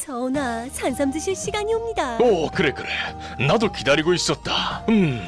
전하, 산삼 드실 시간이 옵니다. 오, 그래 그래. 나도 기다리고 있었다. 음.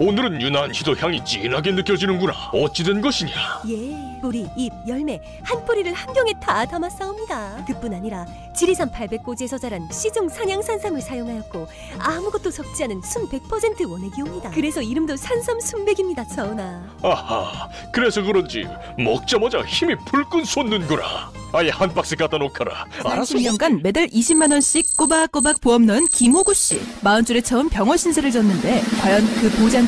오늘은 유난히도 향이 진하게 느껴지는구나. 어찌된 것이냐? 예, 뿌리, 잎, 열매 한 뿌리를 한 병에 다 담았사옵니다. 그뿐 아니라 지리산 800고지에서 자란 시중 산양산삼을 사용하였고 아무것도 섞지 않은 순 100% 원액이옵니다. 그래서 이름도 산삼 순백입니다, 전하. 아하, 그래서 그런지 먹자마자 힘이 불끈 솟는구나. 아예 한 박스 갖다 놓거라. 알아서 30년간 매달 20만 원씩 꼬박꼬박 보험 넣은 김호구 씨. 마흔 줄에 처음 병원 신세를 졌는데 과연 그 보장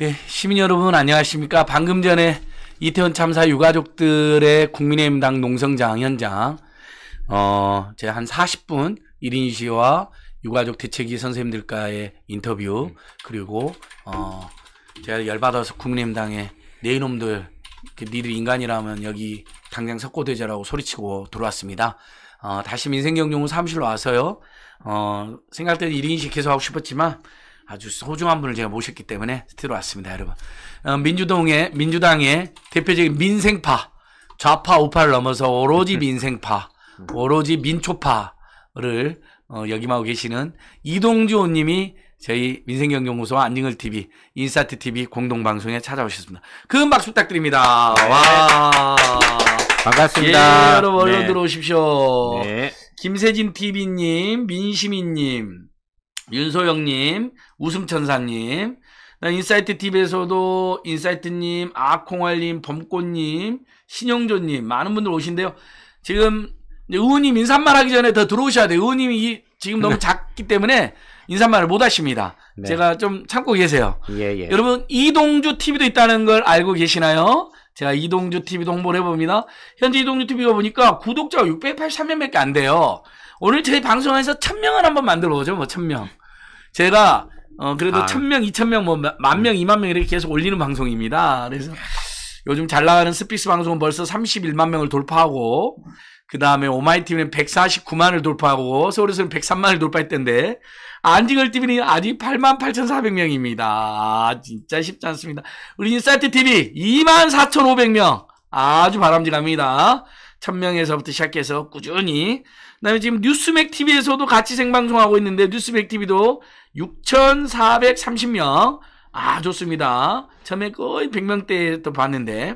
네, 시민 여러분 안녕하십니까? 방금 전에 이태원 참사 유가족들의 국민의힘당 농성장 현장 어, 제가 한 40분 1인 시와 유가족 대책위 선생님들과의 인터뷰 음. 그리고 어, 제가 열받아서 국민의힘당에 네 이놈들 니들 인간이라면 여기 당장 석고대자라고 소리치고 들어왔습니다. 어, 다시 민생경영 사무실로 와서요. 어, 생각대로 1인식 계속 하고 싶었지만 아주 소중한 분을 제가 모셨기 때문에 스튜디오 왔습니다, 여러분. 어, 민주동의 민주당의 대표적인 민생파 좌파 우파를 넘어서 오로지 민생파, 오로지 민초파를 어, 역임하고 계시는 이동주호님이 저희 민생경영연구소와 안징을 TV, 인사트 TV 공동 방송에 찾아오셨습니다. 큰 박수 부탁드립니다. 네. 와 반갑습니다. 예, 여러분 얼른 네. 들어오십시오. 네. 김세진 TV님, 민시민님, 윤소영님, 웃음천사님, 인사이트 TV에서도 인사이트님, 아콩알님, 범꽃님, 신영조님 많은 분들 오신데요. 지금 의원님 인사말 하기 전에 더 들어오셔야 돼요. 의원님이 지금 너무 네. 작기 때문에 인사말을 못 하십니다. 네. 제가 좀 참고 계세요. 예, 예. 여러분 이동주 TV도 있다는 걸 알고 계시나요? 제가 이동주 TV도 홍보를 해봅니다. 현재 이동주 TV가 보니까 구독자가 683명밖에 안 돼요. 오늘 저희 방송에서 1000명을 한번 만들어 보죠. 뭐 1000명. 제가 어 그래도 1 아. 0 0 0명2 0 0 0명뭐 만명, 2만명 음. 이렇게 계속 올리는 방송입니다. 그래서 요즘 잘 나가는 스피스 방송은 벌써 31만 명을 돌파하고 그 다음에 오마이티 v 는 149만을 돌파하고 서울에서는 103만을 돌파했던데 안지걸TV는 아직 8만 8,400명입니다. 아, 진짜 쉽지 않습니다. 우리 인사이트TV 2만 4,500명 아주 바람직합니다. 1000명에서부터 시작해서 꾸준히 그다음에 지금 뉴스맥 TV에서도 같이 생방송하고 있는데 뉴스맥 TV도 6,430명. 아 좋습니다. 처음에 거의 100명대에 또 봤는데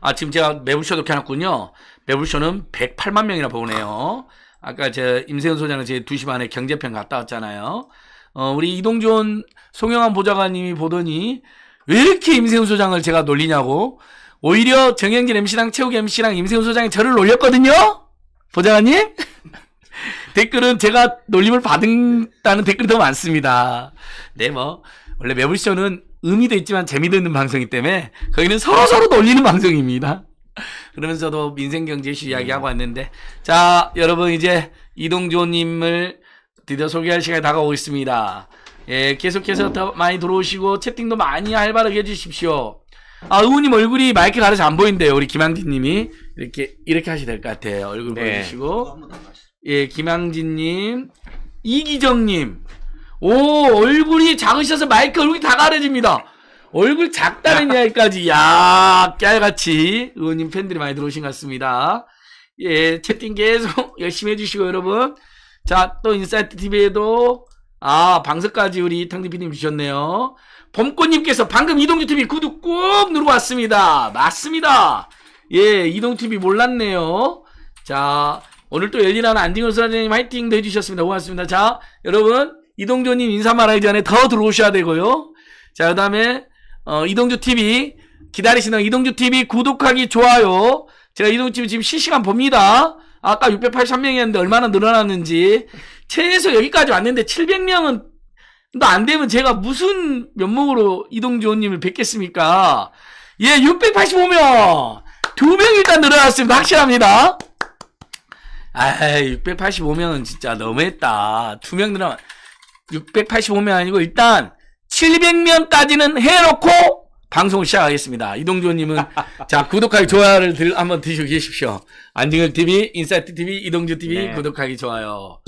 아 지금 제가 매불쇼도 켜놨군요. 매불쇼는 108만 명이나 보네요. 아까 제 임세현 소장은 제 2시 반에 경제편 갔다 왔잖아요. 어, 우리 이동준 송영환 보좌관님이 보더니 왜 이렇게 임세훈 소장을 제가 놀리냐고 오히려 정영진 MC랑 최욱 MC랑 임세훈 소장이 저를 놀렸거든요. 보좌관님? 댓글은 제가 놀림을 받은다는 댓글이 더 많습니다. 네, 뭐, 원래 매불쇼는 의미도 있지만 재미도 있는 방송이기 때문에 거기는 서로서로 놀리는 방송입니다. 그러면서도 민생경제시 이야기하고 네. 왔는데. 자, 여러분, 이제 이동조님을 드디어 소개할 시간이 다가오고 있습니다. 예, 계속해서 음. 더 많이 들어오시고 채팅도 많이 활발하게 해주십시오. 아, 의원님 얼굴이 마이크 가려서 안 보인대요. 우리 김양진님이 이렇게 이렇게 하셔야 될 것 같아요. 얼굴 네. 보여주시고 예, 김양진님, 이기정님, 오 얼굴이 작으셔서 마이크 얼굴이 다 가려집니다. 얼굴 작다는 이야기까지 야 깨알같이 의원님 팬들이 많이 들어오신 것 같습니다. 예, 채팅 계속 열심히 해주시고 여러분. 자, 또 인사이트 TV에도 아 방석까지 우리 탕디피님 주셨네요. 봄꽃님께서 방금 이동주 TV 구독 꾹 누르고 왔습니다. 맞습니다. 예이동 TV 몰랐네요. 자 오늘 또 열일하는 안징훈 선생님 화이팅도 해주셨습니다. 고맙습니다. 자 여러분 이동조님 인사 말하기 전에 더 들어오셔야 되고요. 자그 다음에 어, 이동주 TV 기다리시는 이동주 TV 구독하기 좋아요. 제가 이동주 TV 지금 실시간 봅니다. 아까 683명이었는데 얼마나 늘어났는지 최소 여기까지 왔는데 700명은 또 안 되면 제가 무슨 면목으로 이동주호님을 뵙겠습니까? 예, 685명! 두 명 일단 늘어났습니다. 확실합니다. 아 685명은 진짜 너무했다. 두 명 늘어나 685명 아니고 일단 700명까지는 해놓고 방송 시작하겠습니다. 이동주님은 자 구독하기 좋아요를 들, 한번 드시고 계십시오. 안중혁 TV, 인사이트 TV, 이동주 TV 네. 구독하기 좋아요.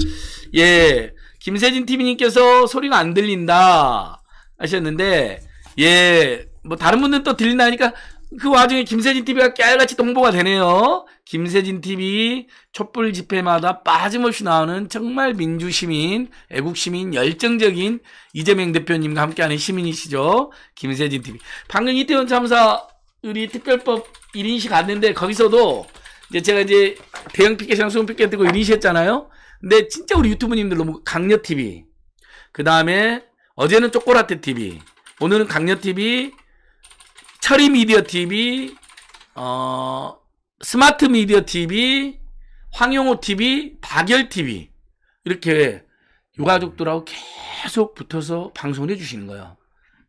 예, 김세진 TV님께서 소리가 안 들린다 하셨는데 예, 뭐 다른 분들은 또 들린다니까 그 와중에 김세진 TV가 깨알같이 동보가 되네요. 김세진 TV 촛불 집회마다 빠짐없이 나오는 정말 민주시민, 애국시민, 열정적인 이재명 대표님과 함께하는 시민이시죠. 김세진 TV. 방금 이태원 참사 우리 특별법 1인시 갔는데 거기서도 이제 제가 이제 대형 피켓이랑 소형 피켓 들고 1인시 했잖아요. 근데 진짜 우리 유튜브님들 너무 강력 TV. 그 다음에 어제는 쪼꼬라테 TV. 오늘은 강력 TV, 철이 미디어 TV, 어, 스마트 미디어 TV, 황용호 TV, 박열 TV 이렇게 유가족들하고 계속 붙어서 방송을 해주시는 거예요.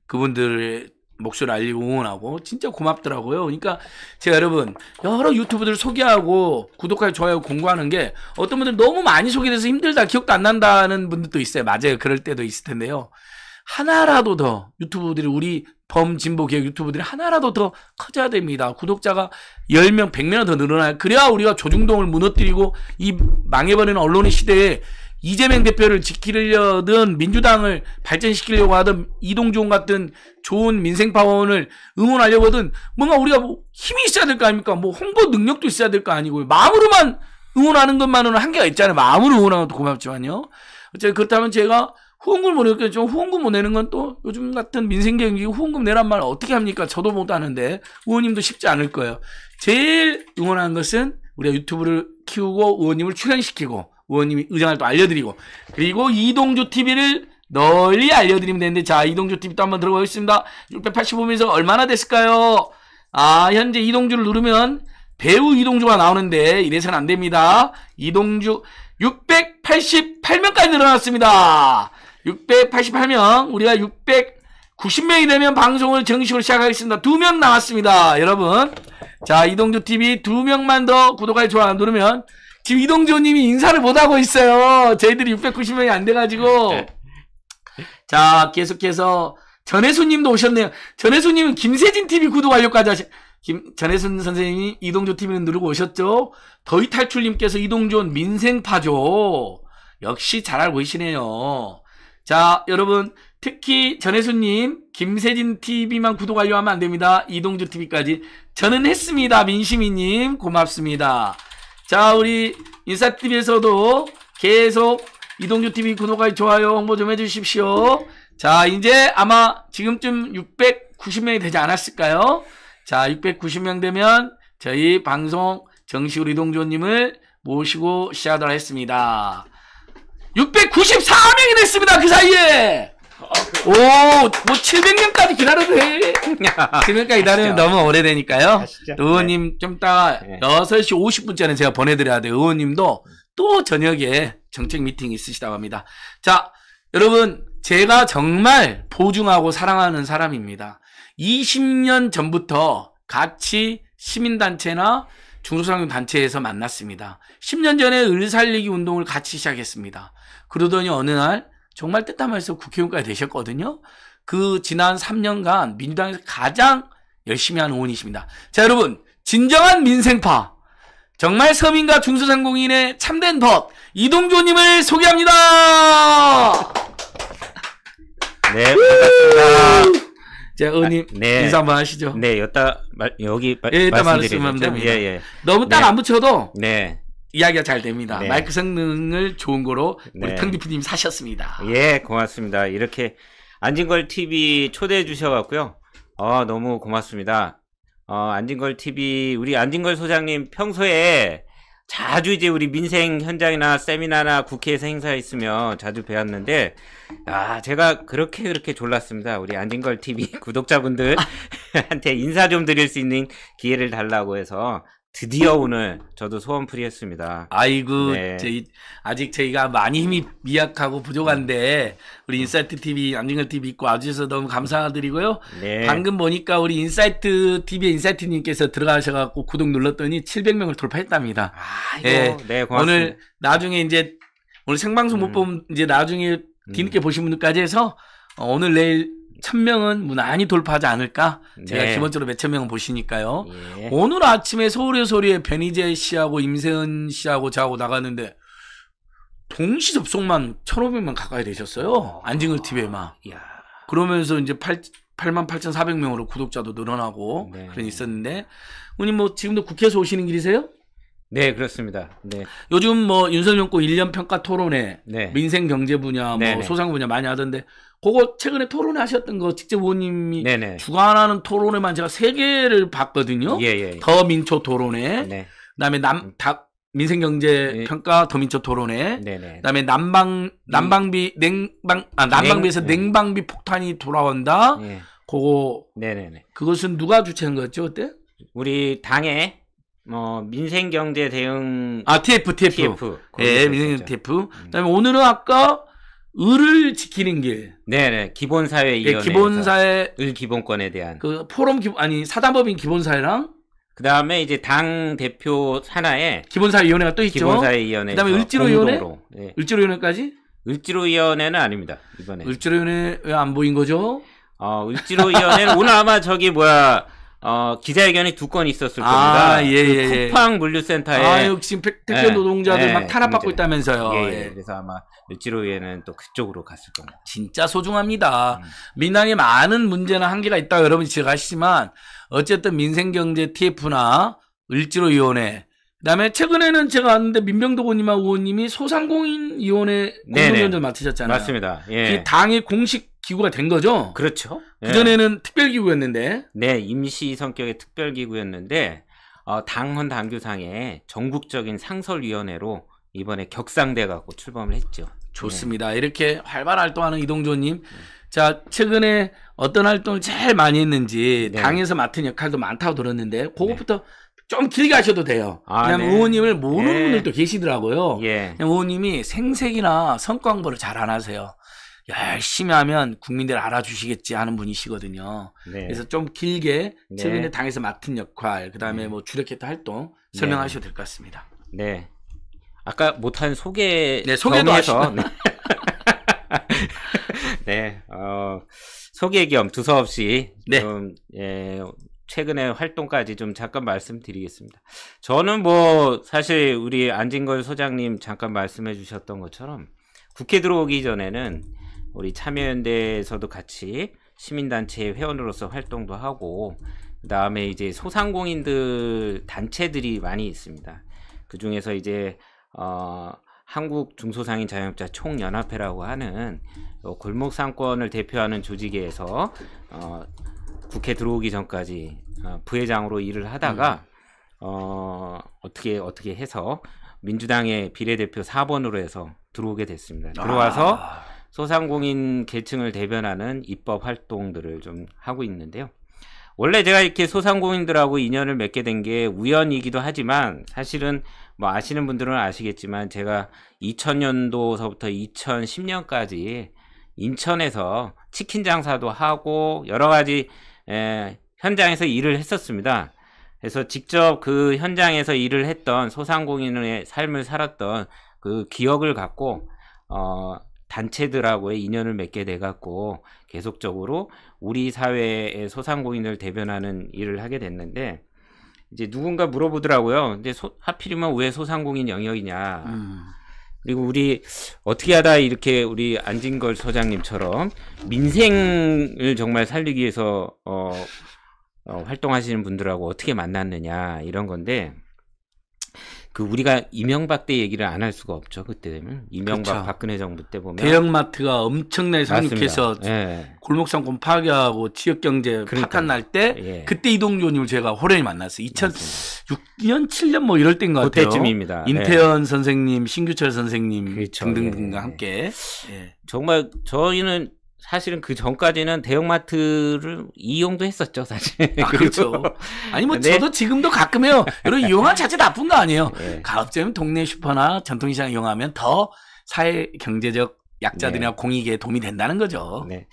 그분들의 목소리 알리고 응원하고 진짜 고맙더라고요. 그러니까 제가 여러분 여러 유튜브들 소개하고 구독하기 좋아요 공부하는 게 어떤 분들 너무 많이 소개돼서 힘들다 기억도 안 난다는 분들도 있어요. 맞아요. 그럴 때도 있을 텐데요. 하나라도 더 유튜브들이 우리 범진보 개혁 유튜브들이 하나라도 더 커져야 됩니다. 구독자가 10명, 100명이 더늘어나요 그래야 우리가 조중동을 무너뜨리고 이 망해버리는 언론의 시대에 이재명 대표를 지키려든 민주당을 발전시키려고 하든 이동종 같은 좋은 민생 파원을 응원하려고 하든 뭔가 우리가 뭐 힘이 있어야 될 거 아닙니까? 뭐 홍보 능력도 있어야 될 거 아니고요. 마음으로만 응원하는 것만으로는 한계가 있잖아요. 마음으로 응원하는 것도 고맙지만요. 어쨌든 그렇다면 제가 후원금 보내니까 좀 후원금 보내는 건 또 요즘 같은 민생 경기 후원금 내란 말 어떻게 합니까? 저도 못 하는데 의원님도 쉽지 않을 거예요. 제일 응원하는 것은 우리가 유튜브를 키우고 의원님을 출연시키고 의원님이 의장을 또 알려드리고 그리고 이동주 TV를 널리 알려드리면 되는데 자 이동주 t v 또 한번 들어보겠습니다 685면에서 얼마나 됐을까요? 아 현재 이동주를 누르면 배우 이동주가 나오는데 이래서는 안 됩니다. 이동주 688명까지 늘어났습니다. 688명, 우리가 690명이 되면 방송을 정식으로 시작하겠습니다. 두명 남았습니다. 여러분. 자, 이동주 TV 두 명만 더 구독하기 좋아요 누르면 지금 이동주 님이 인사를 못 하고 있어요. 저희들이 690명이 안 돼가지고. 자, 계속해서 전혜수 님도 오셨네요. 전혜수 님은 김세진 TV 구독 완료까지 하시, 김, 전혜순 선생님이 이동조 TV는 누르고 오셨죠? 더위 탈출님께서 이동조 민생파죠. 역시 잘 알고 계시네요. 자, 여러분 특히 전혜수님, 김세진 TV만 구독 완료하면 안 됩니다. 이동주 TV까지. 저는 했습니다. 민심이님 고맙습니다. 자, 우리 인사TV에서도 계속 이동주 TV 구독하기 좋아요 홍보 좀 해주십시오. 자, 이제 아마 지금쯤 690명이 되지 않았을까요? 자, 690명 되면 저희 방송 정식으로 이동주님을 모시고 시작을 했습니다. 694명이 됐습니다그 사이에 오뭐 7 0 0명까지 기다려도 돼7 0 0명까지 기다리면 너무 오래되니까요 아시죠? 의원님 네. 좀 따가 네. 6시 50분째는 제가 보내드려야 돼요 의원님도 또 저녁에 정책 미팅 있으시다고 합니다 자 여러분 제가 정말 보증하고 사랑하는 사람입니다 20년 전부터 같이 시민단체나 중소상공단체에서 만났습니다. 10년 전에 을살리기 운동을 같이 시작했습니다. 그러더니 어느 날 정말 뜻담면서 국회의원까지 되셨거든요. 그 지난 3년간 민주당에서 가장 열심히 한 의원이십니다. 자, 여러분. 진정한 민생파. 정말 서민과 중소상공인의 참된 법. 이동조님을 소개합니다! 네, 반갑습니다. 자, 의원님 아, 네. 인사 한번 하시죠. 네, 여따 여기 예, 일단 말씀드리면 됩니다. 예, 예. 너무 딱 안 붙여도 네. 이야기가 잘 됩니다. 네. 마이크 성능을 좋은 거로 우리 네. 텅디프님 사셨습니다. 예, 고맙습니다. 이렇게 안진걸 TV 초대해 주셔갖고요. 어, 너무 고맙습니다. 어, 안진걸 TV 우리 안진걸 소장님 평소에 자주 이제 우리 민생 현장이나 세미나나 국회에서 행사 했으면 자주 배웠는데 아 제가 그렇게 그렇게 졸랐습니다 우리 안진걸 TV 구독자분들한테 인사 좀 드릴 수 있는 기회를 달라고 해서 드디어 오늘 저도 소원풀이 했습니다. 아이고, 네. 저희, 아직 저희가 많이 힘이 미약하고 부족한데, 우리 인사이트 TV, 안진걸 TV 있고 아주셔서 너무 감사드리고요. 네. 방금 보니까 우리 인사이트 TV의 인사이트님께서 들어가셔갖고 구독 눌렀더니 700명을 돌파했답니다. 아이고, 네, 네 고맙습니다. 오늘 나중에 이제, 오늘 생방송 못 보면 음. 이제 나중에 뒤늦게 음. 보신 분들까지 해서, 오늘 내일 1 0 0 0명은 무난히 돌파하지 않을까? 제가 네. 기본적으로 몇 천 명은 보시니까요. 예. 오늘 아침에 서울의 소리에 변희재 씨하고 임세은 씨하고 저하고 나갔는데 동시 접속만 1,500명 가까이 되셨어요. 안징을 TV에만. 아, 이야. 그러면서 이제 8, 8만 8,400명으로 구독자도 늘어나고 네. 그런 있었는데 의원님뭐 지금도 국회에서 오시는 길이세요? 네, 그렇습니다. 네. 요즘 뭐 윤석열 정권 1년 평가 토론회 네. 민생 경제 분야 뭐 네네. 네. 소상 분야 많이 하던데 그거 최근에 토론하셨던 거 직접 의원님이 네네. 주관하는 토론회만 제가 세 개를 봤거든요. 예, 예. 예. 더 민초 토론회, 네. 그다음에 남 음. 다, 민생경제 네. 평가 더 민초 토론회, 네네. 네. 그다음에 난방 난방비 음. 냉방 아 난방비에서 냉, 음. 방비 폭탄이 돌아온다. 예. 네. 그거 네, 네네네. 그것은 누가 주최한 거였죠 그때? 우리 당의 뭐 민생경제 대응 아 TF TF, TF 예 민생경제 TF. 그다음에 오늘은 아까 을을 지키는 길. 네네 기본 사회 예, 이론에 기본 사회 을 기본권에 대한 그 포럼 기, 아니 사단법인 기본 사회랑 그 다음에 이제 당 대표 산하에 기본 사회 위원회가 또 있죠. 기본 사회 위원회 그다음에 을지로 위원회 네. 을지로 위원회까지 을지로 위원회는 아닙니다 이번에. 을지로 위원회 왜 안 보인 거죠? 어, 을지로 위원회는 오늘 아마 저기 뭐야 어, 기자회견이 두 건 있었을 아, 겁니다. 예, 그 예, 예, 쿠팡 물류센터에 아, 지금 택배 예, 노동자들 예, 막 탄압받고 있다면서요. 예, 예. 예, 그래서 아마 을지로위에는 또 그쪽으로 갔을 겁니다. 진짜 소중합니다. 음. 민항에 많은 문제나 한계가 있다고 여러분이 지적하시지만 어쨌든 민생경제 TF나 을지로위원회 그다음에 최근에는 제가 아는데 민병도군원님하고 의원님이 소상공인 위원회 네, 네. 공동위원장을 맡으셨잖아요. 맞습니다. 예. 당의 공식 기구가 된 거죠. 그렇죠. 그 전에는 예. 특별기구였는데. 네, 임시 성격의 특별기구였는데 어, 당헌 당규상의 전국적인 상설위원회로 이번에 격상돼 갖고 출범을 했죠. 좋습니다. 네. 이렇게 활발 활동하는 이동조님. 자, 최근에 어떤 활동을 제일 많이 했는지, 네. 당에서 맡은 역할도 많다고 들었는데, 네. 그것부터 좀 길게 하셔도 돼요. 아, 왜냐 네. 의원님을 모르는 예. 분들도 계시더라고요. 예. 의원님이 생색이나 성과 홍보를 잘 안 하세요. 열심히 하면 국민들 알아주시겠지 하는 분이시거든요. 네. 그래서 좀 길게 네. 최근에 당에서 맡은 역할, 그 다음에 네. 뭐 주력했던 활동 네. 설명하셔도 될 것 같습니다. 네. 아까 못한 소개 네, 소개도 하셔. 네. 네. 어, 소개 겸 두서없이 네. 좀 예, 최근에 활동까지 좀 잠깐 말씀드리겠습니다. 저는 뭐 사실 우리 안진걸 소장님 잠깐 말씀해 주셨던 것처럼 국회 들어오기 전에는 우리 참여연대에서도 같이 시민단체 회원으로서 활동도 하고 그 다음에 이제 소상공인들 단체들이 많이 있습니다. 그 중에서 이제 어, 한국 중소상인 자영업자 총연합회라고 하는 어, 골목상권을 대표하는 조직에서 어, 국회 들어오기 전까지 아, 부회장으로 일을 하다가 음. 어, 어떻게 어떻게 해서 민주당의 비례대표 4번으로 해서 들어오게 됐습니다. 들어와서 아. 소상공인 계층을 대변하는 입법 활동들을 좀 하고 있는데요. 원래 제가 이렇게 소상공인들하고 인연을 맺게 된 게 우연이기도 하지만 사실은 뭐 아시는 분들은 아시겠지만 제가 2000년도서부터 2010년까지 인천에서 치킨 장사도 하고 여러 가지 에, 예, 현장에서 일을 했었습니다. 그래서 직접 그 현장에서 일을 했던 소상공인의 삶을 살았던 그 기억을 갖고 어, 단체들하고의 인연을 맺게 돼갖고 계속적으로 우리 사회의 소상공인을 대변하는 일을 하게 됐는데 이제 누군가 물어보더라고요. 근데 소, 하필이면 왜 소상공인 영역이냐. 음. 그리고 우리 어떻게 하다 이렇게 우리 안진걸 소장님처럼 민생을 정말 살리기 위해서 어, 어, 활동하시는 분들하고 어떻게 만났느냐 이런 건데 그 우리가 이명박 때 얘기를 안 할 수가 없죠. 그때 되면 이명박 그쵸. 박근혜 정부 때 보면 대형마트가 엄청나게 상륙해서 예. 골목 상권 파괴하고 지역 경제 그러니까. 파탄 날때 예. 그때 이동조님을 제가 호련히 만났어요. 2006년 7년 뭐 이럴 때인 것요 그때쯤입니다. 인태현 예. 선생님, 신규철 선생님 그렇죠. 등등등과 예. 함께 예. 정말 저희는 사실은 그 전까지는 대형마트를 이용도 했었죠, 사실. 아, 그렇죠. 아니, 뭐, 근데... 네. 저도 지금도 가끔 해요. 이런 이용한 자체 나쁜 거 아니에요. 네. 가급적이면 동네 슈퍼나 전통시장 이용하면 더 사회 경제적 약자들이나 네. 공익에 도움이 된다는 거죠. 네.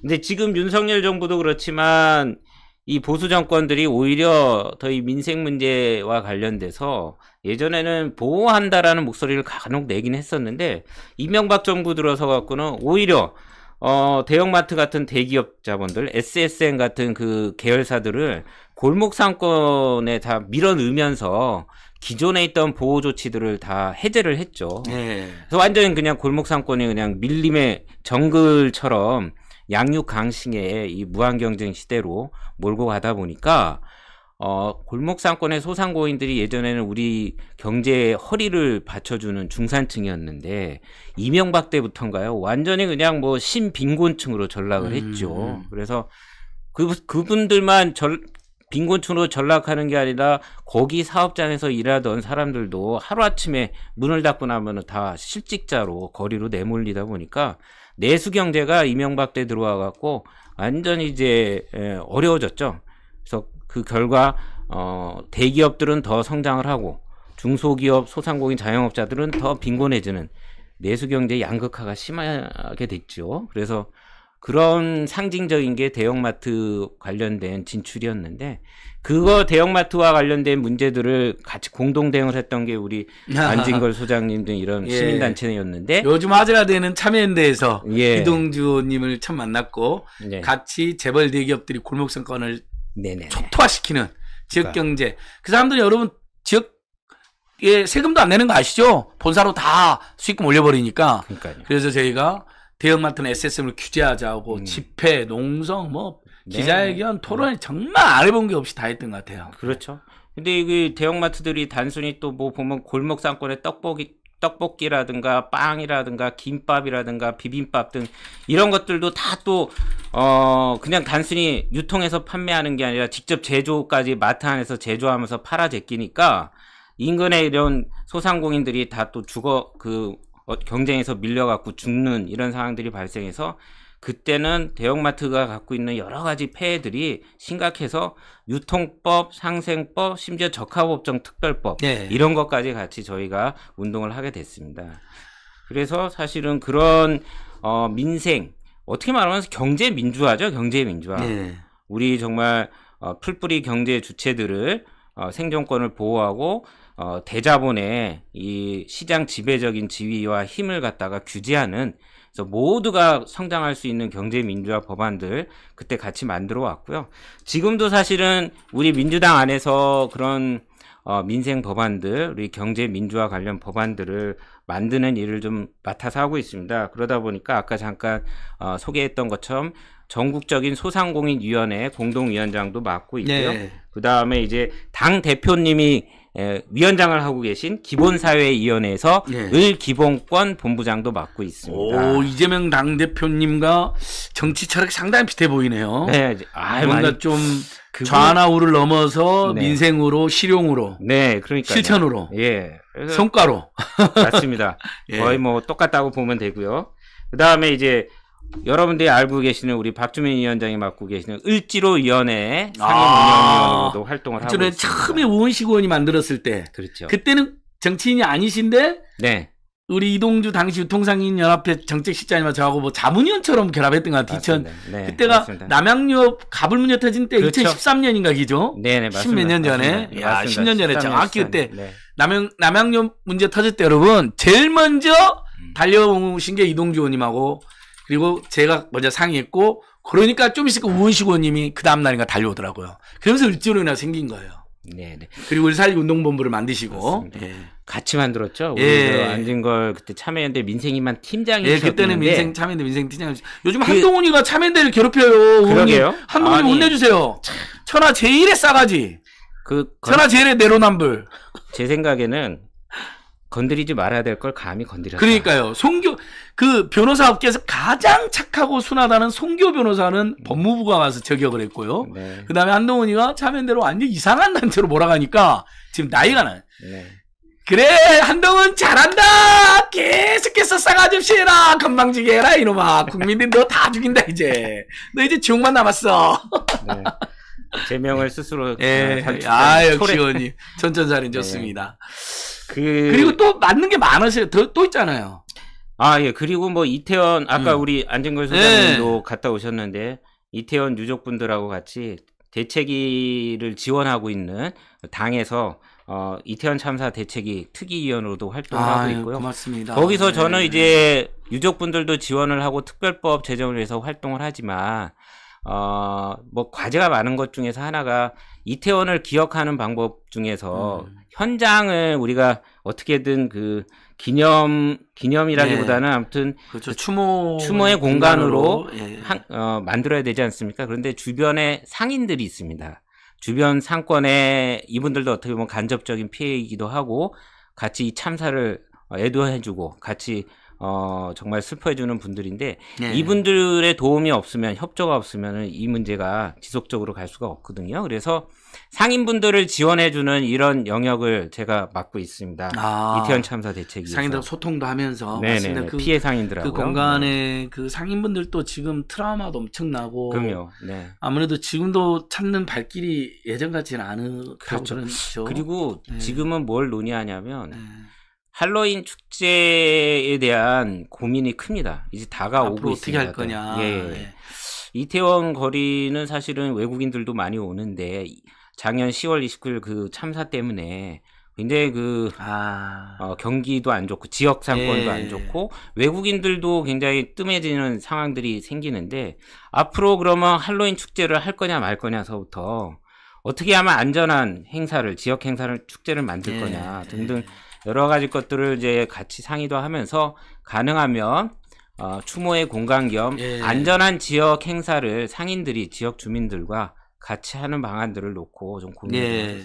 근데 지금 윤석열 정부도 그렇지만 이 보수 정권들이 오히려 더이 민생 문제와 관련돼서 예전에는 보호한다라는 목소리를 간혹 내긴 했었는데 이명박 정부 들어서 갖고는 오히려 어, 대형마트 같은 대기업 자분들 SSN 같은 그 계열사들을 골목 상권에 다 밀어넣으면서 기존에 있던 보호 조치들을 다 해제를 했죠. 네. 그래서 완전히 그냥 골목 상권이 그냥 밀림의 정글처럼 양육 강식의 이 무한 경쟁 시대로 몰고 가다 보니까 어, 골목상권의 소상공인들이 예전에는 우리 경제의 허리를 받쳐주는 중산층이었는데 이명박 때부터인가요? 완전히 그냥 뭐 신빈곤층으로 전락을 음. 했죠. 음. 그래서 그 그분들만 절 빈곤층으로 전락하는 게 아니라 거기 사업장에서 일하던 사람들도 하루아침에 문을 닫고 나면 은다 실직자로 거리로 내몰리다 보니까 내수 경제가 이명박 때 들어와 갖고 완전히 이제 어려워졌죠. 그래서 그 결과 어, 대기업들은 더 성장을 하고 중소기업, 소상공인, 자영업자들은 더 빈곤해지는 내수경제 양극화가 심하게 됐죠. 그래서 그런 상징적인 게 대형마트 관련된 진출이었는데 그거 대형마트와 관련된 문제들을 같이 공동 대응을 했던 게 우리 아. 안진걸 소장님 등 이런 예. 시민단체였는데 요즘 화제가 되는 참여연대에서 예. 이동주님을 참 만났고 예. 같이 재벌 대기업들이 골목상권을 네네. 초토화시키는 지역 경제. 그 사람들이 여러분 지역 예, 세금도 안 내는 거 아시죠? 본사로 다 수익금 올려버리니까. 그러니까요. 그래서 저희가 대형마트는 SSM을 규제하자고 음. 집회, 농성, 뭐 네. 기자회견, 토론회 정말 안 해본 게 없이 다 했던 것 같아요. 그렇죠. 근데 이게 대형마트들이 단순히 또 뭐 보면 골목 상권에 떡볶이 떡볶이라든가 빵이라든가 김밥이라든가 비빔밥 등 이런 것들도 다 또 어 그냥 단순히 유통해서 판매하는 게 아니라 직접 제조까지 마트 안에서 제조하면서 팔아 제끼니까 인근에 이런 소상공인들이 다 또 죽어 그 어, 경쟁에서 밀려갖고 죽는 이런 상황들이 발생해서 그때는 대형마트가 갖고 있는 여러 가지 폐해들이 심각해서 유통법, 상생법, 심지어 적합업종 특별법 네. 이런 것까지 같이 저희가 운동을 하게 됐습니다. 그래서 사실은 그런 어, 민생 어떻게 말하면 경제 민주화죠, 경제 민주화. 네. 우리 정말 어, 풀뿌리 경제 주체들을 어, 생존권을 보호하고 어, 대자본의 이 시장 지배적인 지위와 힘을 갖다가 규제하는 그래서 모두가 성장할 수 있는 경제 민주화 법안들 그때 같이 만들어 왔고요. 지금도 사실은 우리 민주당 안에서 그런 어, 민생 법안들, 우리 경제 민주화 관련 법안들을 만드는 일을 좀 맡아서 하고 있습니다. 그러다 보니까 아까 잠깐 어, 소개했던 것처럼 전국적인 소상공인위원회 공동위원장도 맡고 있고요. 네. 그 다음에 이제 당 대표님이 예, 위원장을 하고 계신 기본사회위원회에서 예. 을 기본권 본부장도 맡고 있습니다. 오 이재명 당 대표님과 정치 철학 상당히 비슷해 보이네요. 네, 아, 뭔가 좀 그분... 좌나 우를 넘어서 네. 민생으로 실용으로, 네, 그러니까 실천으로, 예, 성과로 맞습니다. 예. 거의 뭐 똑같다고 보면 되고요. 그 다음에 이제 여러분들이 알고 계시는 우리 박주민 위원장이 맡고 계시는 을지로 연애 상임운영위원으로도 아~ 활동을 하고 있습니다. 처음에 우원식 의원이 만들었을 때, 그렇죠. 그때는 정치인이 아니신데, 네. 우리 이동주 당시 유통상인 연합회 정책실장님과 저하고 뭐 자문위원처럼 결합했던 것 같아요. 2000 네, 그때가 맞습니다. 남양유업 가불문제 터진 때 그렇죠. 2013년인가 기죠? 네네 네, 맞습니다. 10몇 년 전에, 맞습니다. 야 맞습니다. 10년 전에 정확히 그때 네. 남양 남양유업 문제 터질 때 여러분 제일 먼저 음. 달려오신 게 이동주 의원님하고 그리고 제가 먼저 상의했고 그러니까 좀 있으니까 우원식 원님이그 다음 날인가 달려오더라고요. 그러면서 을지로나 생긴 거예요. 네, 네. 그리고 을살리 운동본부를 만드시고 예. 같이 만들었죠. 예. 안진걸 그때 참여연대 민생이만 팀장이 예, 그때는 민생 참여연대 민생 팀장. 이었 요즘 그, 한동훈이가 참여연대를 괴롭혀요. 그러게요. 한동훈이 혼내 주세요. 천하 제일의 싸가지. 그 천하 제일의 내로남불. 제 생각에는 건드리지 말아야 될 걸 감히 건드렸다. 그러니까요. 송교 그 변호사 업계에서 가장 착하고 순하다는 송교 변호사는 음. 법무부가 와서 저격을 했고요. 네. 그다음에 한동훈이가 참면대로 완전 이상한 단체로 몰아가니까 지금 나이가 나. 네. 그래 한동훈 잘한다. 계속해서 싸가지없이 해라. 건방지게 해라 이놈아. 국민들 너다 죽인다 이제. 너 이제 지옥만 남았어. 네. 제명을 스스로 예. 아, 아 역시 의원님 천천자린 좋습니다. 네. 그... 그리고 또 맞는 게 많으세요. 더, 또 있잖아요. 아, 예. 그리고 뭐 이태원 아까 음. 우리 안진걸 네. 소장님도 예. 갔다 오셨는데 이태원 유족분들하고 같이 대책위를 지원하고 있는 당에서 어, 이태원 참사 대책위 특위위원으로도 활동을 아, 하고 있고요. 고맙습니다. 거기서 네. 저는 이제 유족분들도 지원을 하고 특별법 제정을 위해서 활동을 하지만 어, 뭐 과제가 많은 것 중에서 하나가 이태원을 기억하는 방법 중에서 음. 현장을 우리가 어떻게든 그 기념 기념이라기보다는 예. 아무튼 그렇죠. 추모 추모의 공간으로, 공간으로 예, 예. 한, 어, 만들어야 되지 않습니까? 그런데 주변에 상인들이 있습니다. 주변 상권에 이분들도 어떻게 보면 간접적인 피해이기도 하고 같이 이 참사를 애도해주고 같이 어, 정말 슬퍼해주는 분들인데 네. 이분들의 도움이 없으면 협조가 없으면 이 문제가 지속적으로 갈 수가 없거든요. 그래서 상인분들을 지원해주는 이런 영역을 제가 맡고 있습니다. 아, 이태원 참사 대책이 상인들 소통도 하면서 네네 그, 피해 상인들하고 그 공간에 그 상인분들도 지금 트라우마도 엄청나고 그럼요. 네. 아무래도 지금도 찾는 발길이 예전 같지는 않은 그렇죠. 그렇죠. 그리고 네. 지금은 뭘 논의하냐면 네. 할로윈 축제에 대한 고민이 큽니다. 이제 다가오고 있습니다. 어떻게 할 거냐. 예. 예. 네. 이태원 거리는 사실은 외국인들도 많이 오는데 작년 10월 29일 그 참사 때문에 굉장히 그 아... 어, 경기도 안 좋고 지역 상권도 예. 안 좋고 외국인들도 굉장히 뜸해지는 상황들이 생기는데 앞으로 그러면 할로윈 축제를 할 거냐 말 거냐서부터 어떻게 하면 안전한 행사를 지역 행사를 축제를 만들 예, 거냐 예. 등등 여러 가지 것들을 이제 같이 상의도 하면서 가능하면 어, 추모의 공간 겸 예. 안전한 지역 행사를 상인들이 지역 주민들과 같이 하는 방안들을 놓고 좀 고민을 예. 네. 하고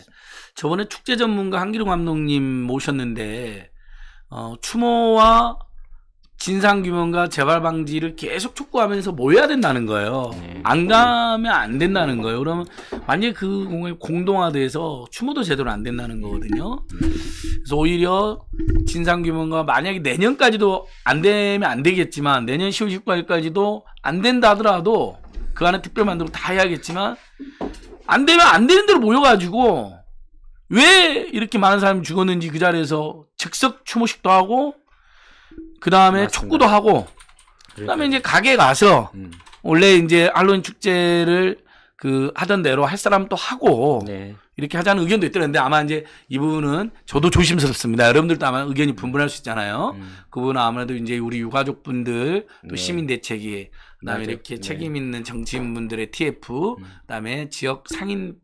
저번에 축제 전문가 한기룡 감독님 모셨는데 어, 추모와 진상규명과 재발 방지를 계속 촉구하면서 뭐해야 된다는 거예요. 네. 안 가면 안 된다는 거예요. 그러면 만약에 그 공동화돼서 추모도 제대로 안 된다는 거거든요. 그래서 오히려 진상규명과 만약에 내년까지도 안 되면 안 되겠지만 내년 10월 19일까지도 안 된다 하더라도 그 안에 특별 만들고 다 해야겠지만 안 되면 안 되는 대로 모여가지고 왜 이렇게 많은 사람이 죽었는지 그 자리에서 즉석 추모식도 하고 그 다음에 축구도 하고 그 그렇죠. 다음에 이제 가게 가서 음. 원래 이제 알론 축제를 그 하던 대로 할 사람 또 하고 네. 이렇게 하자는 의견도 있더랬는데 아마 이제 이분은 저도 조심스럽습니다. 여러분들도 아마 의견이 분분할 수 있잖아요. 음. 그분은 아무래도 이제 우리 유가족분들 또 네. 시민 대책위 그다음에 맞아요. 이렇게 네. 책임 있는 정치인분들의 TF, 음. 그다음에 지역 상인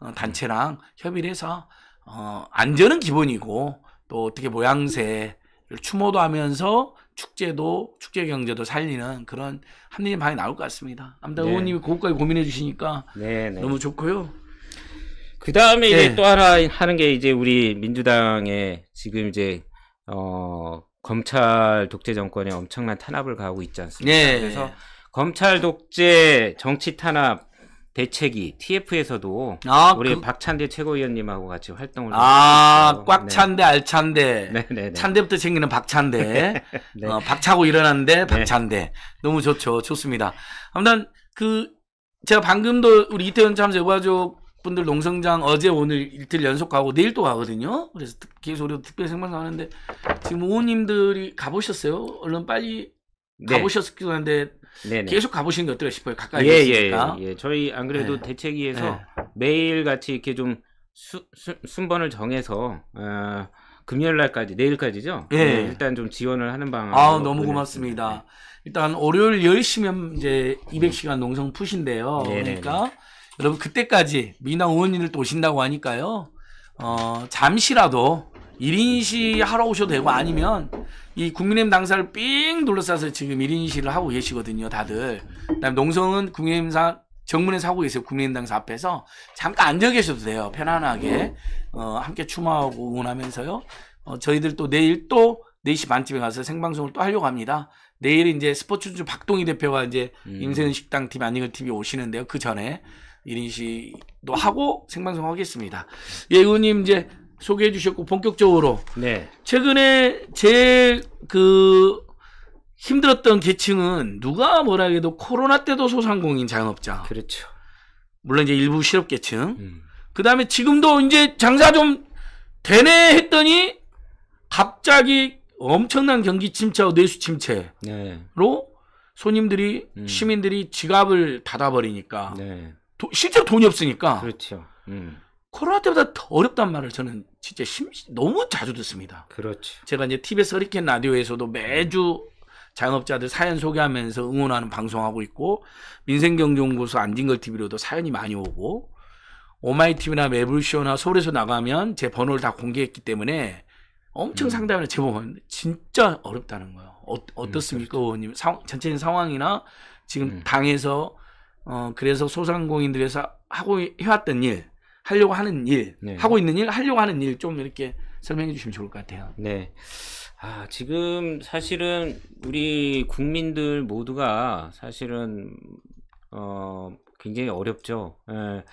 어, 단체랑 협의를 해서 어, 안전은 기본이고 또 어떻게 모양새 를 추모도 하면서 축제도 축제 경제도 살리는 그런 합리적인 방이 향 나올 것 같습니다. 아무튼 네. 의원님이 그것까지 고민해 주시니까 네, 네. 너무 좋고요. 그 다음에 이제 네. 또 하나 하는 게 이제 우리 민주당의 지금 이제 어 검찰 독재 정권의 엄청난 탄압을 가하고 있지 않습니까? 네. 그래서 검찰 독재 정치 탄압 대책이 TF에서도 아, 우리 그... 박찬대 최고위원님하고 같이 활동을 아 꽉 찬데 네. 알찬데 네네네. 찬데부터 챙기는 박찬대 네. 어, 박차고 일어났는데 박찬대 네. 너무 좋죠 좋습니다 아무튼 그 제가 방금도 우리 이태원 참사 여가족 분들 농성장 어제 오늘 일틀 연속 가고 내일 또 가거든요 그래서 계속 우리 특별 생방송 하는데 지금 의원님들이 가보셨어요 얼른 빨리 네. 가보셨기도 한데 네네. 계속 가보시는 게 어떨까 싶어요. 가까이 예, 예 있으니까. 예, 예, 저희 안 그래도 네. 대책위에서 네. 매일 같이 이렇게 좀 수, 수, 순번을 정해서 어, 금요일 날까지 내일까지죠. 예. 네, 일단 좀 지원을 하는 방안아 너무 고맙습니다. 일단 월요일 열시면 이제 200시간 농성 푸신데요. 네, 네, 그러니까 네. 여러분 그때까지 미나 의원님들 또 오신다고 하니까요. 어, 잠시라도 1인 시 하러 오셔도 되고 아니면 이 국민의힘 당사를 삥 둘러싸서 지금 1인 시를 하고 계시거든요. 다들. 그다음 농성은 국민의힘 사정문에사고 계세요. 국민의힘 당사 앞에서 잠깐 앉아 계셔도 돼요. 편안하게 어, 함께 추모하고 응원하면서요. 어, 저희들 또 내일 또 4시 반쯤에 가서 생방송을 또 하려고 합니다. 내일 이제 스포츠주 박동희 대표가 이제 음. 임세은 식당 팀, 안익을 팀이 오시는데요. 그 전에 1인 시도 하고 생방송 하겠습니다. 예, 의원님 이제 소개해 주셨고 본격적으로 네. 최근에 제그 힘들었던 계층은 누가 뭐라 해도 코로나 때도 소상공인 자영업자. 그렇죠. 물론 이제 일부 실업 계층. 음. 그다음에 지금도 이제 장사 좀 되네 했더니 갑자기 엄청난 경기 침체와 내수 침체로 네. 손님들이 음. 시민들이 지갑을 닫아버리니까 네. 도, 실제로 돈이 없으니까 그렇죠. 음. 코로나 때보다 더 어렵단 말을 저는 진짜 심, 너무 자주 듣습니다. 그렇죠. 제가 이제 TBS 허리케인 라디오에서도 매주 자업자들 사연 소개하면서 응원하는 방송하고 있고 민생경제연구소 안진걸 TV로도 사연이 많이 오고 오마이TV나 매블쇼나 서울에서 나가면 제 번호를 다 공개했기 때문에 엄청 음. 상담을 제보하 진짜 어렵다는 거예요. 어, 떻습니까 음, 그렇죠. 의원님? 상, 전체적인 상황이나 지금 음. 당에서 어 그래서 소상공인들에서 하고 해왔던 일 하려고 하는 일, 네. 하고 있는 일, 하려고 하는 일 좀 이렇게 설명해 주시면 좋을 것 같아요. 네. 아, 지금 사실은 우리 국민들 모두가 사실은 어, 굉장히 어렵죠. 예,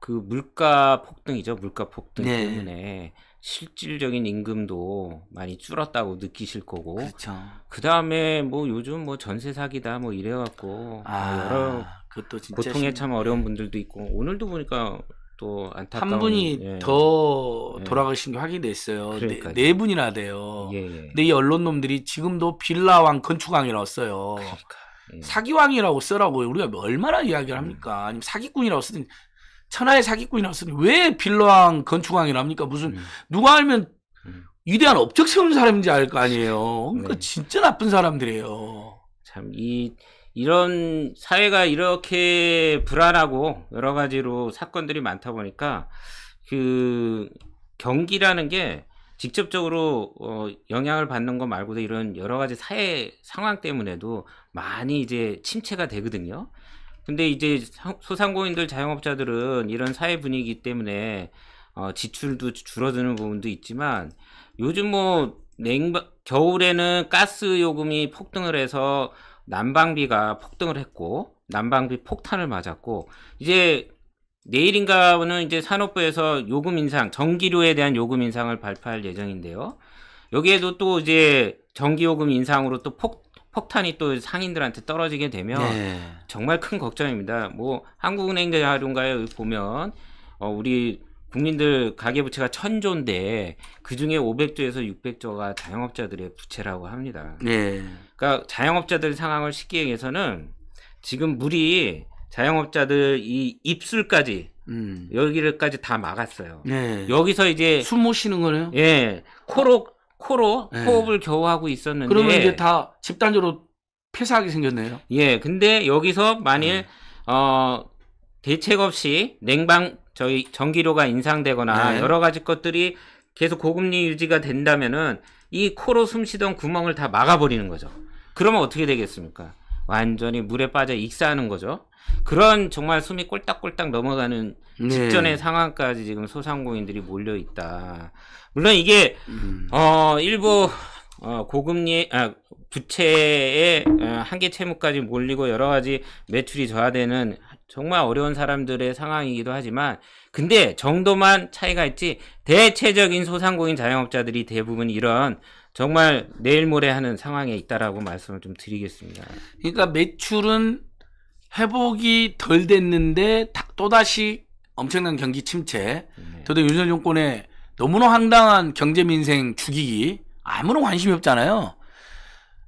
그 물가 폭등이죠. 물가 폭등 네. 때문에 실질적인 임금도 많이 줄었다고 느끼실 거고. 그렇죠. 그다음에뭐 요즘 뭐 전세 사기다 뭐 이래 갖고 아, 여러 그것도 진짜 보통에 참 어려운 분들도 있고 오늘도 보니까 또 안타까운 한 분이 예. 더 예. 돌아가신 게 확인됐어요. 네, 네, 분이나 돼요. 예, 예. 근데 이 언론 놈들이 지금도 빌라왕 건축왕이라고 써요. 그러니까, 예. 사기왕이라고 쓰라고 우리가 얼마나 이야기를 합니까? 음. 아니면 사기꾼이라고 쓰든 천하의 사기꾼이라고 쓰든 왜 빌라왕 건축왕이라 합니까? 무슨 음. 누가 알면 음. 위대한 업적 세운 사람인지 알 거 아니에요. 그러니까 네. 진짜 나쁜 사람들이에요. 참이 이런 사회가 이렇게 불안하고 여러 가지로 사건들이 많다 보니까 그 경기라는 게 직접적으로 어, 영향을 받는 것 말고도 이런 여러 가지 사회 상황 때문에도 많이 이제 침체가 되거든요. 근데 이제 소상공인들 자영업자들은 이런 사회 분위기 때문에 어, 지출도 줄어드는 부분도 있지만 요즘 뭐 냉 겨울에는 가스 요금이 폭등을 해서 난방비가 폭등을 했고 난방비 폭탄을 맞았고 이제 내일인가는 이제 산업부에서 요금 인상, 전기료에 대한 요금 인상을 발표할 예정인데요. 여기에도 또 이제 전기요금 인상으로 또 폭, 폭탄이 또 상인들한테 떨어지게 되면 네. 정말 큰 걱정입니다. 뭐 한국은행 자료인가요? 보면 어, 우리 국민들 가계부채가 천조인데 그중에 500조에서 600조가 자영업자들의 부채라고 합니다. 네. 그러니까 자영업자들 상황을 쉽게 얘기해서는 지금 물이 자영업자들 이 입술까지 음. 여기를까지 다 막았어요. 네. 여기서 이제 숨못 쉬는 거네요. 예, 코로 코로 네. 호흡을 겨우 하고 있었는데 그러면 이제 다 집단적으로 폐사하게 생겼네요. 예, 근데 여기서 만일 네. 어 대책 없이 냉방 저희 전기료가 인상되거나 네. 여러 가지 것들이 계속 고금리 유지가 된다면은 이 코로 숨쉬던 구멍을 다 막아버리는 거죠. 그러면 어떻게 되겠습니까? 완전히 물에 빠져 익사하는 거죠. 그런 정말 숨이 꼴딱꼴딱 넘어가는 네. 직전의 상황까지 지금 소상공인들이 몰려 있다. 물론 이게 음. 어 일부 어, 고금리 아, 부채의 어, 한계 채무까지 몰리고 여러 가지 매출이 저하되는 정말 어려운 사람들의 상황이기도 하지만 근데 정도만 차이가 있지 대체적인 소상공인 자영업자들이 대부분 이런 정말 내일 모레 하는 상황에 있다라고 말씀을 좀 드리겠습니다. 그러니까 매출은 회복이 덜 됐는데 또다시 엄청난 경기 침체, 네. 도더욱 윤석열 정권의 너무나 황당한 경제 민생 죽이기 아무런 관심이 없잖아요.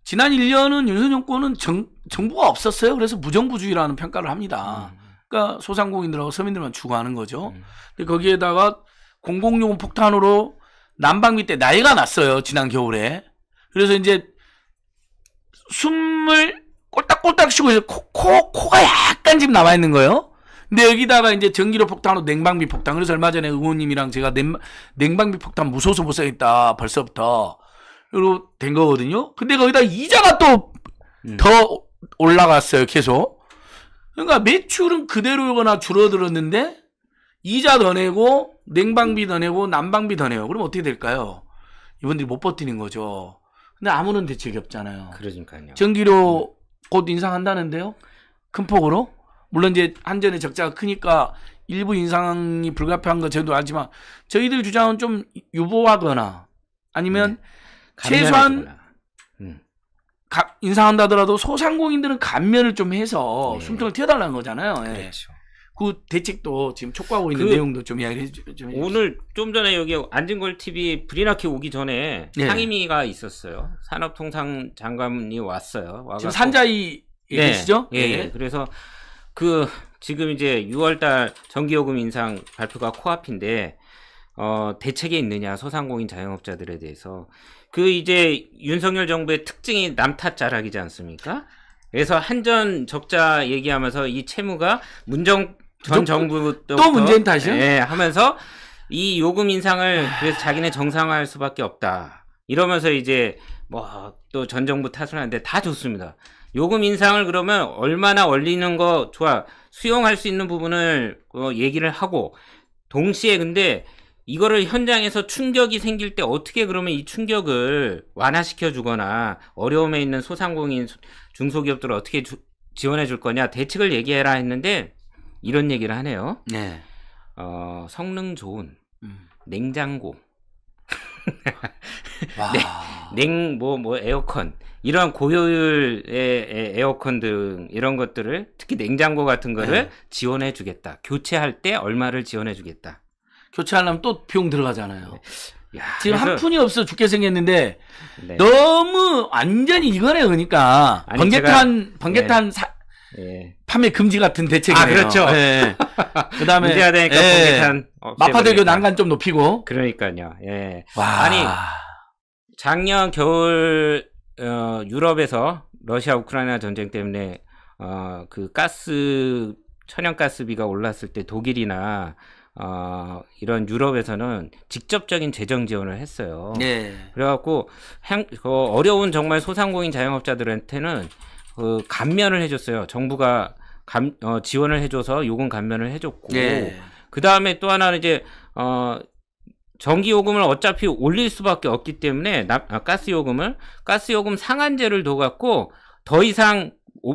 지난 1년은 윤석열 정권은 정, 정부가 없었어요. 그래서 무정부주의라는 평가를 합니다. 음. 그러니까 소상공인들하고 서민들만 추구하는 거죠. 음. 근데 거기에다가 공공요금 폭탄으로 난방비 때 나이가 났어요. 지난 겨울에. 그래서 이제 숨을 꼴딱꼴딱 쉬고 이제 코, 코, 코가 약간 지금 남아 있는 거예요. 근데 여기다가 이제 전기료 폭탄으로 냉방비 폭탄. 그래서 얼마 전에 의원님이랑 제가 냉, 냉방비 폭탄 무서워서 못 쓰겠다. 벌써부터. 으로 된 거거든요. 근데 거기다 이자가 또더 음. 올라갔어요, 계속. 그러니까 매출은 그대로거나 줄어들었는데 이자 더 내고 냉방비 더 내고 난방비 더 내요. 그럼 어떻게 될까요? 이분들이 못 버티는 거죠. 근데 아무런 대책이 없잖아요. 그러니까요. 전기료 음. 곧 인상한다는데요. 큰 폭으로. 물론 이제 한전의 적자가 크니까 일부 인상이 불가피한 거 저도 희 알지만 저희들 주장은 좀 유보하거나 아니면 네. 최소한 음. 가, 인상한다더라도 소상공인들은 감면을 좀 해서 네. 숨통을 튀어달라는 거잖아요. 예. 그렇죠. 그 대책도 지금 촉구하고 있는 그 내용도 좀이야기 해주죠. 오늘 좀 전에 여기 안진걸 TV 브리나키 오기 전에 네. 상임위가 있었어요. 산업통상 장관이 왔어요. 지금 산자이 계시죠? 예. 예. 그래서 그 지금 이제 6월달 전기요금 인상 발표가 코앞인데 어, 대책이 있느냐 소상공인 자영업자들에 대해서 그 이제 윤석열 정부의 특징이 남탓 자락이지 않습니까? 그래서 한전 적자 얘기하면서 이 채무가 문정 전 정부 또 문재인 탓이요? 예, 하면서 이 요금 인상을 그래서 자기네 정상화할 수밖에 없다. 이러면서 이제 뭐 또 전 정부 탓을 하는데 다 좋습니다. 요금 인상을 그러면 얼마나 올리는 거 좋아 수용할 수 있는 부분을 어, 얘기를 하고 동시에 근데 이거를 현장에서 충격이 생길 때 어떻게 그러면 이 충격을 완화시켜 주거나 어려움에 있는 소상공인 중소기업들을 어떻게 주, 지원해 줄 거냐 대책을 얘기해라 했는데 이런 얘기를 하네요. 네. 어, 성능 좋은 음. 냉장고. 네. 냉 뭐뭐 뭐 에어컨 이러한 고효율의 에어컨 등 이런 것들을 특히 냉장고 같은 거를 네. 지원해 주겠다. 교체할 때 얼마를 지원해 주겠다. 교체하려면 또 비용 들어가잖아요. 네. 야, 지금 그래서... 한 푼이 없어 죽게 생겼는데 네. 너무 완전히 이거래 그러니까 아니, 번개탄 제가... 번개탄 네. 사... 예. 판매 금지 같은 대책이네요. 아 그렇죠. 예. 그다음에 문제가 되니까 예. 번개탄 마파대교 난간 좀 높이고. 그러니까요. 예. 와... 아니 작년 겨울 어, 유럽에서 러시아 우크라이나 전쟁 때문에 어, 그 가스 천연가스비가 올랐을 때 독일이나 어, 이런 유럽에서는 직접적인 재정 지원을 했어요. 네. 그래갖고 향, 그 어려운 정말 소상공인 자영업자들한테는 그 감면을 해줬어요. 정부가 감, 어, 지원을 해줘서 요금 감면을 해줬고 네. 그 다음에 또 하나는 이제 어, 전기 요금을 어차피 올릴 수밖에 없기 때문에 나, 아, 가스 요금을 가스 요금 상한제를 둬갖고 더 이상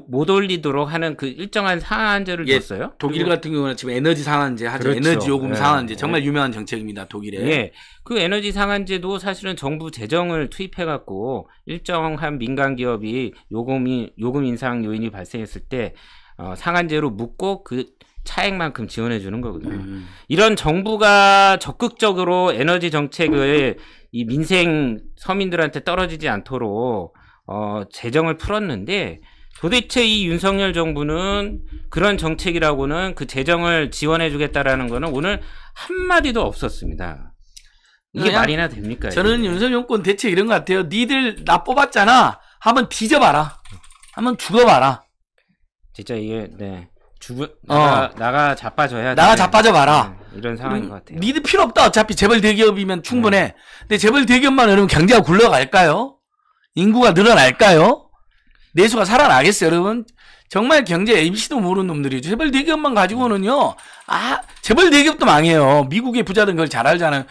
못 올리도록 하는 그 일정한 상한제를 예, 줬어요. 독일 그리고... 같은 경우는 지금 에너지 상한제 하죠. 그렇죠. 에너지 요금 예, 상한제 정말 예. 유명한 정책입니다. 독일에. 예. 그 에너지 상한제도 사실은 정부 재정을 투입해 갖고 일정한 민간 기업이 요금이 요금 인상 요인이 발생했을 때 어, 상한제로 묶고 그 차액만큼 지원해 주는 거거든요. 음. 이런 정부가 적극적으로 에너지 정책을 이 민생 서민들한테 떨어지지 않도록 어, 재정을 풀었는데 도대체 이 윤석열 정부는 그런 정책이라고는 그 재정을 지원해 주겠다라는 거는 오늘 한마디도 없었습니다. 이게 말이나 됩니까? 저는 윤석열 정권 대체 이런 것 같아요. 니들 나 뽑았잖아. 한번 뒤져봐라. 한번 죽어봐라. 진짜 이게 네. 죽을 어. 나가, 어. 나가 자빠져야 나가 자빠져 봐라 네, 이런 상황인 것 같아요. 니들 필요 없다 어차피 재벌 대기업이면 충분해. 네. 근데 재벌 대기업만 그러면 경제가 굴러갈까요? 인구가 늘어날까요? 내수가 살아나겠어요, 여러분? 정말 경제 ABC도 모르는 놈들이 죠 재벌 대기업만 가지고는요. 아, 재벌 대기업도 망해요. 미국의 부자들은 그걸 잘 알잖아요.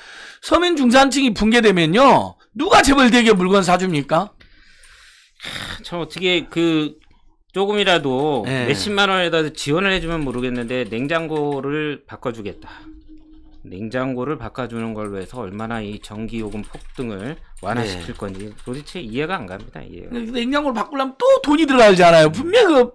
서민 중산층이 붕괴되면요. 누가 재벌 대기업 물건 사줍니까? 저 어떻게 그 조금이라도 네. 몇십만 원에다 지원을 해주면 모르겠는데 냉장고를 바꿔주겠다. 냉장고를 바꿔주는 걸로 해서 얼마나 이 전기요금 폭등을 완화시킬 네. 건지 도대체 이해가 안 갑니다. 이해. 냉장고를 바꾸려면 또 돈이 들어가지 않아요. 분명 그,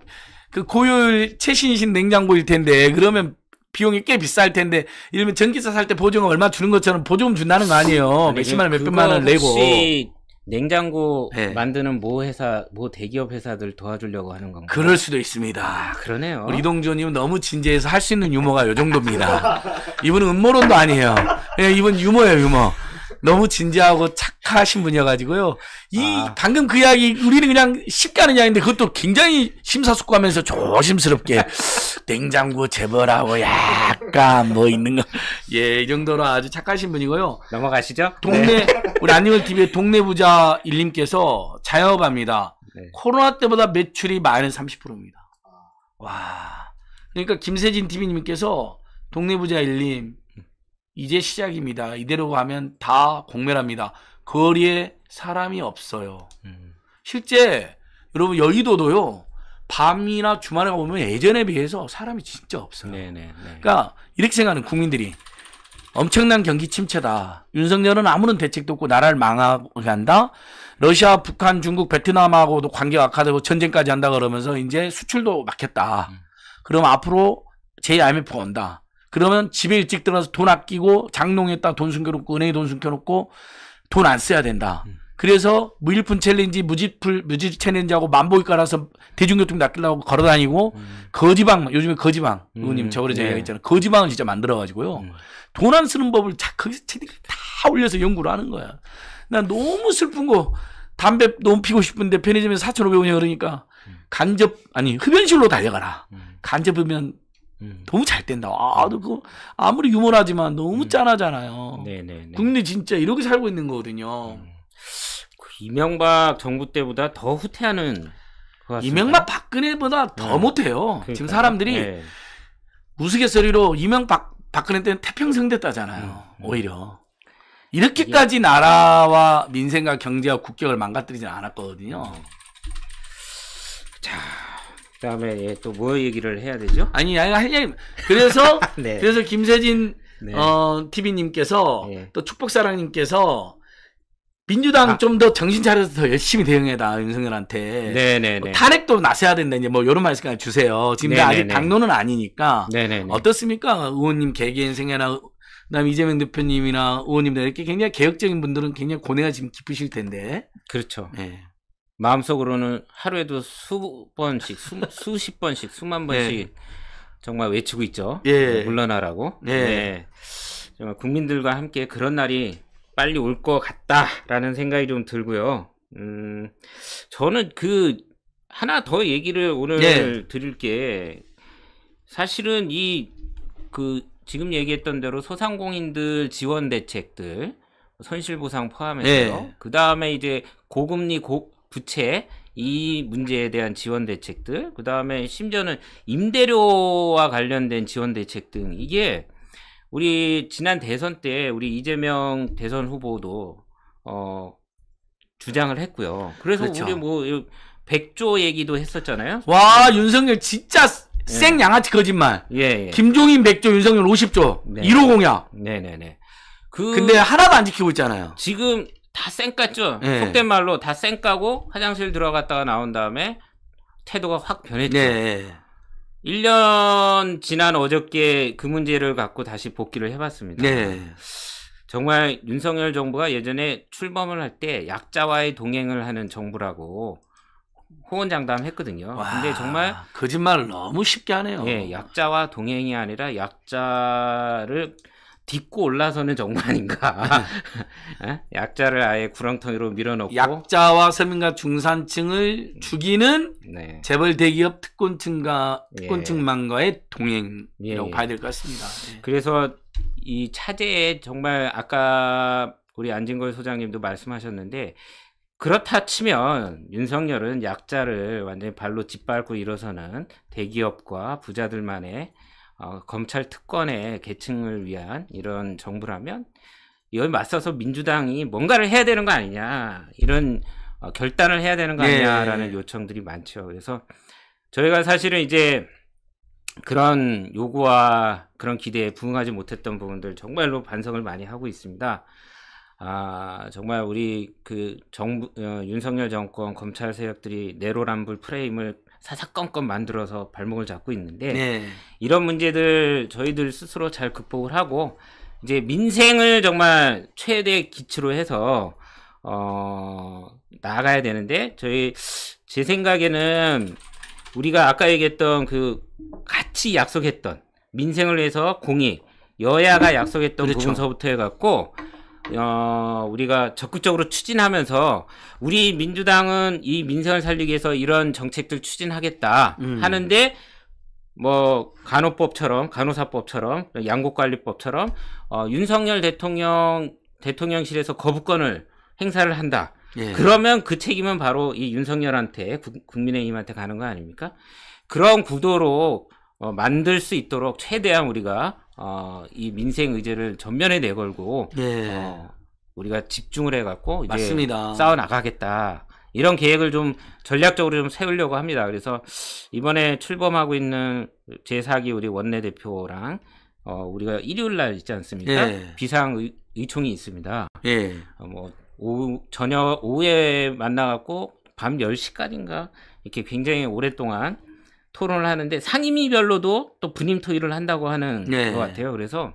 그 고율 최신신 냉장고일 텐데 그러면 비용이 꽤 비쌀 텐데 이러면 전기차 살 때 보증금 얼마 주는 것처럼 보증금 준다는 거 아니에요. 몇십만 원, 몇백만 원 내고. 혹시 냉장고 네. 만드는 모 회사, 모 대기업 회사들 도와주려고 하는 건가요? 그럴 수도 있습니다. 아, 그러네요. 우리 동조님 너무 진지해서 할 수 있는 유머가 요 정도입니다. 이분은 음모론도 아니에요. 예, 이분 유머예요, 유머. 너무 진지하고 착하신 분이어가지고요. 이 아. 방금 그 이야기 우리는 그냥 쉽게 하는 이야기인데 그것도 굉장히 심사숙고하면서 조심스럽게 냉장고 재벌하고 약간 뭐 있는 거. 예, 이 정도로 아주 착하신 분이고요. 넘어가시죠. 동네 네. 우리 안녕을 TV의 동네 부자 일님께서 자영업합니다. 네. 코로나 때보다 매출이 많은 30%입니다. 아. 와. 그러니까 김세진 TV님께서 동네 부자 일님 이제 시작입니다. 이대로 가면 다 공멸합니다. 거리에 사람이 없어요. 음. 실제 여러분 여의도도요. 밤이나 주말에 가보면 예전에 비해서 사람이 진짜 없어요. 네네, 네, 네. 그러니까 이렇게 생각하는 국민들이 엄청난 경기 침체다. 윤석열은 아무런 대책도 없고 나라를 망하게 한다. 러시아, 북한, 중국, 베트남하고도 관계가 악화되고 전쟁까지 한다 그러면서 이제 수출도 막혔다. 음. 그럼 앞으로 제 IMF가 온다. 그러면 집에 일찍 들어가서 돈 아끼고 장롱에다 돈 숨겨놓고 은행에 돈 숨겨놓고 돈 안 써야 된다. 음. 그래서 무일푼 챌린지, 무지풀, 무지 챌린지하고 만보이 깔아서 대중교통 낚이려고 걸어다니고 음. 거지방, 요즘에 거지방 음. 의원님 저번에 제가 네. 얘기했잖아요. 거지방을 진짜 만들어가지고요. 음. 돈안 쓰는 법을 자, 거기서 쟤들이 다 올려서 연구를 하는 거야. 나 너무 슬픈 거. 담배 너무 피고 싶은데 편의점에서 4,500원이 그러니까 음. 간접 아니 흡연실로 달려가라. 간접으면 음. 너무 잘된다 아, 그 아무리 유머라지만 너무 음. 짠하잖아요. 네네네. 국내 진짜 이렇게 살고 있는 거거든요. 음. 그 이명박 정부 때보다 더 후퇴하는 이명박 박근혜보다 더 네. 못해요. 그러니까요. 지금 사람들이 네. 우스갯소리로 이명박 박근혜 때는 태평성됐다잖아요. 음, 오히려. 이렇게까지 나라와 민생과 경제와 국격을 망가뜨리진 않았거든요. 자, 다음에 예, 또뭐 얘기를 해야 되죠? 아니, 아니, 할얘 그래서, 네. 그래서 김세진, 네. 어, TV님께서, 예. 또 축복사랑님께서, 민주당 아. 좀더 정신 차려서 더 열심히 대응해다 윤석열한테. 네네네. 네, 네. 뭐 탄핵도 나서야 된다 이제 뭐 이런 말씀까지 주세요. 지금 네, 아직 당론은 아니니까. 네네네. 어떻습니까 의원님 개개인 생애나 그다음에 이재명 대표님이나 의원님들 이렇게 굉장히 개혁적인 분들은 굉장히 고뇌가 지금 깊으실 텐데. 그렇죠. 네. 마음속으로는 하루에도 수 번씩, 수, 십 번씩, 수만 네. 번씩 네. 정말 외치고 있죠. 예. 네, 물러나라고. 예. 네. 정말 국민들과 함께 그런 날이 빨리 올 것 같다라는 생각이 좀 들고요. 음, 저는 그 하나 더 얘기를 오늘 예. 드릴 게 사실은 이 그 지금 얘기했던 대로 소상공인들 지원 대책들 손실보상 포함해서요. 그 다음에 이제 고금리 고, 부채 이 문제에 대한 지원 대책들 그 다음에 심지어는 임대료와 관련된 지원 대책 등 이게 우리 지난 대선 때 우리 이재명 대선 후보도 어 주장을 했고요. 그래서 그렇죠. 우리 뭐 백조 얘기도 했었잖아요. 와 윤석열 진짜 예. 생 양아치 거짓말. 예, 예. 김종인 백조 윤석열 오십조 네. 1호 공약. 네네네. 그 근데 하나도 안 지키고 있잖아요. 지금 다쌩까죠 네. 예. 속된 말로 다 쌩까고 화장실 들어갔다가 나온 다음에 태도가 확 변했죠. 네. 1년 예. 지난 어저께 그 문제를 갖고 다시 복귀를 해봤습니다. 네. 정말 윤석열 정부가 예전에 출범을 할 때 약자와의 동행을 하는 정부라고 호언장담했거든요. 와, 근데 정말 거짓말을 너무 쉽게 하네요. 예, 약자와 동행이 아니라 약자를 딛고 올라서는 정관인가. 네. 어? 약자를 아예 구렁텅이로 밀어넣고. 약자와 서민과 중산층을 음. 죽이는 네. 재벌 대기업 특권층과 예. 특권층만과의 동행이라고 예. 예. 봐야 될 것 같습니다. 예. 그래서 이 차제에 정말 아까 우리 안진걸 소장님도 말씀하셨는데 그렇다 치면 윤석열은 약자를 완전히 발로 짓밟고 일어서는 대기업과 부자들만의 어, 검찰 특권의 계층을 위한 이런 정부라면 여기 맞서서 민주당이 뭔가를 해야 되는 거 아니냐 이런 어, 결단을 해야 되는 거 예. 아니냐라는 네. 요청들이 많죠. 그래서 저희가 사실은 이제 그런 요구와 그런 기대에 부응하지 못했던 부분들 정말로 반성을 많이 하고 있습니다. 아, 정말 우리 그 정부, 어, 윤석열 정권 검찰 세력들이 내로남불 프레임을 사사건건 만들어서 발목을 잡고 있는데 네. 이런 문제들 저희들 스스로 잘 극복을 하고 이제 민생을 정말 최대 기치로 해서 어 나아가야 되는데 저희 제 생각에는 우리가 아까 얘기했던 그 같이 약속했던 민생을 위해서 공익 여야가 약속했던 그렇죠. 부분서부터 해갖고 어, 우리가 적극적으로 추진하면서 우리 민주당은 이 민생을 살리기 위해서 이런 정책들 추진하겠다 음. 하는데 뭐 간호법처럼 간호사법처럼 양국관리법처럼 어, 윤석열 대통령 대통령실에서 거부권을 행사를 한다. 예. 그러면 그 책임은 바로 이 윤석열한테 국민의힘한테 가는 거 아닙니까? 그런 구도로 어, 만들 수 있도록 최대한 우리가 어, 이 민생 의제를 전면에 내걸고 예. 어, 우리가 집중을 해갖고 이제 맞습니다. 싸워 나가겠다. 이런 계획을 좀 전략적으로 좀 세우려고 합니다. 그래서 이번에 출범하고 있는 제4기 우리 원내대표랑 어, 우리가 일요일 날 있지 않습니까? 예. 비상 의총이 있습니다. 예. 어, 뭐 오후, 저녁 오후에 만나갖고 밤 10시까지인가 이렇게 굉장히 오랫동안 토론을 하는데 상임위별로도 또 분임 토의를 한다고 하는 네. 것 같아요. 그래서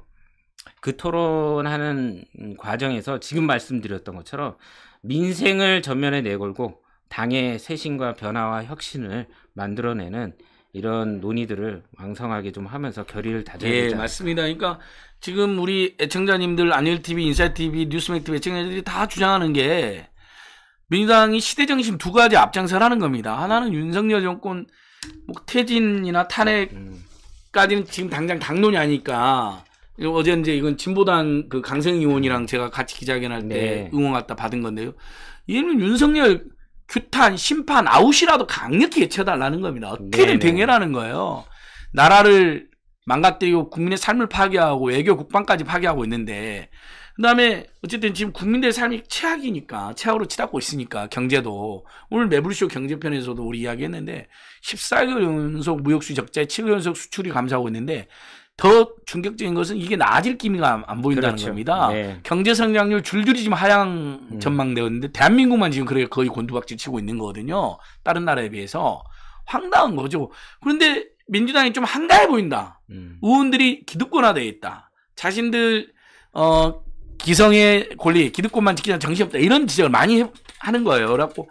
그 토론하는 과정에서 지금 말씀드렸던 것처럼 민생을 전면에 내걸고 당의 쇄신과 변화와 혁신을 만들어내는 이런 논의들을 왕성하게 좀 하면서 결의를 다져야 되죠. 예, 맞습니다. 그러니까 지금 우리 애청자님들 안일 TV, 인사이 TV, 뉴스맥 TV 애청자들이 다 주장하는 게 민주당이 시대 정신 두 가지 앞장서라는 겁니다. 하나는 윤석열 정권 뭐 태진이나 탄핵까지는 음. 지금 당장 당론이 아니까 어제 이제 이건 진보당 그강희 의원이랑 제가 같이 기자회견할 때 네. 응원 갖다 받은 건데요. 얘는 윤석열 규탄 심판 아웃이라도 강력히 외쳐달라는 겁니다. 어떻게든 네, 네. 뱅해라는 거예요. 나라를 망가뜨리고 국민의 삶을 파괴하고 외교 국방까지 파괴하고 있는데 그다음에 어쨌든 지금 국민들의 삶이 최악이니까 최악으로 치닫고 있으니까 경제도 오늘 매불쇼 경제편에서도 우리 이야기했는데 14개월 연속 무역수 적자에 7개월 연속 수출이 감소하고 있는데 더 충격적인 것은 이게 나아질 기미가 안 보인다는 그렇죠. 겁니다. 네. 경제 성장률 줄줄이 지금 하향 음. 전망되었는데 대한민국만 지금 그렇게 거의 곤두박질 치고 있는 거거든요. 다른 나라에 비해서 황당한 거죠. 그런데 민주당이 좀 한가해 보인다. 음. 의원들이 기득권화돼 있다. 자신들 어 기성의 권리, 기득권만 지키자 정신없다. 이런 지적을 많이 해, 하는 거예요. 그래갖고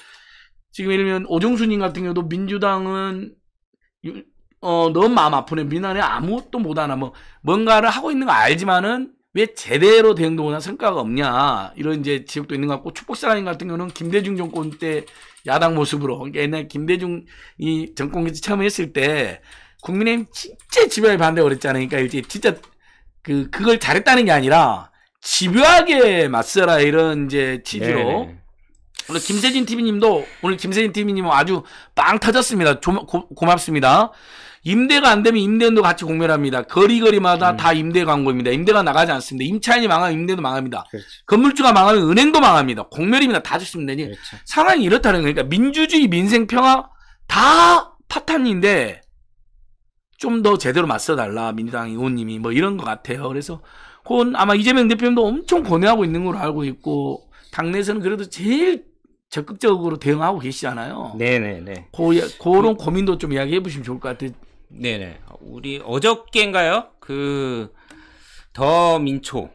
지금 예를 들면 오종수님 같은 경우도 민주당은 어 너무 마음 아프네. 민안에 아무것도 못하나 뭐 뭔가를 하고 있는 거 알지만은 왜 제대로 대응도구나 성과가 없냐 이런 이제 지적도 있는 것 같고 축복사님 같은 경우는 김대중 정권 때 야당 모습으로 그러니까 옛날 김대중이 정권 교체 처음 했을 때 국민의힘 진짜 집요하게 반대하고 그랬지 그러니까 이제 진짜 그 그걸 잘했다는 게 아니라 집요하게 맞서라 이런 이제 취지로 네네. 오늘 김세진 TV님도 오늘 김세진 TV님 아주 빵 터졌습니다. 조, 고, 고맙습니다. 임대가 안 되면 임대인도 같이 공멸합니다. 거리거리마다 음. 다 임대 광고입니다. 임대가 나가지 않습니다. 임차인이 망하면 임대도 망합니다. 그렇죠. 건물주가 망하면 은행도 망합니다. 공멸입니다. 다 좋습니다. 그렇죠. 상황이 이렇다는 거니까 그러니까 민주주의, 민생, 평화 다 파탄인데 좀더 제대로 맞서달라 민주당 의원님이 뭐 이런 것 같아요. 그래서 그건 아마 이재명 대표님도 엄청 고뇌하고 있는 걸로 알고 있고 당내에서는 그래도 제일 적극적으로 대응하고 계시잖아요. 네네네. 고, 그런 고민도 좀 이야기해 보시면 좋을 것 같아요. 네네. 우리 어저께인가요? 그 더 민초.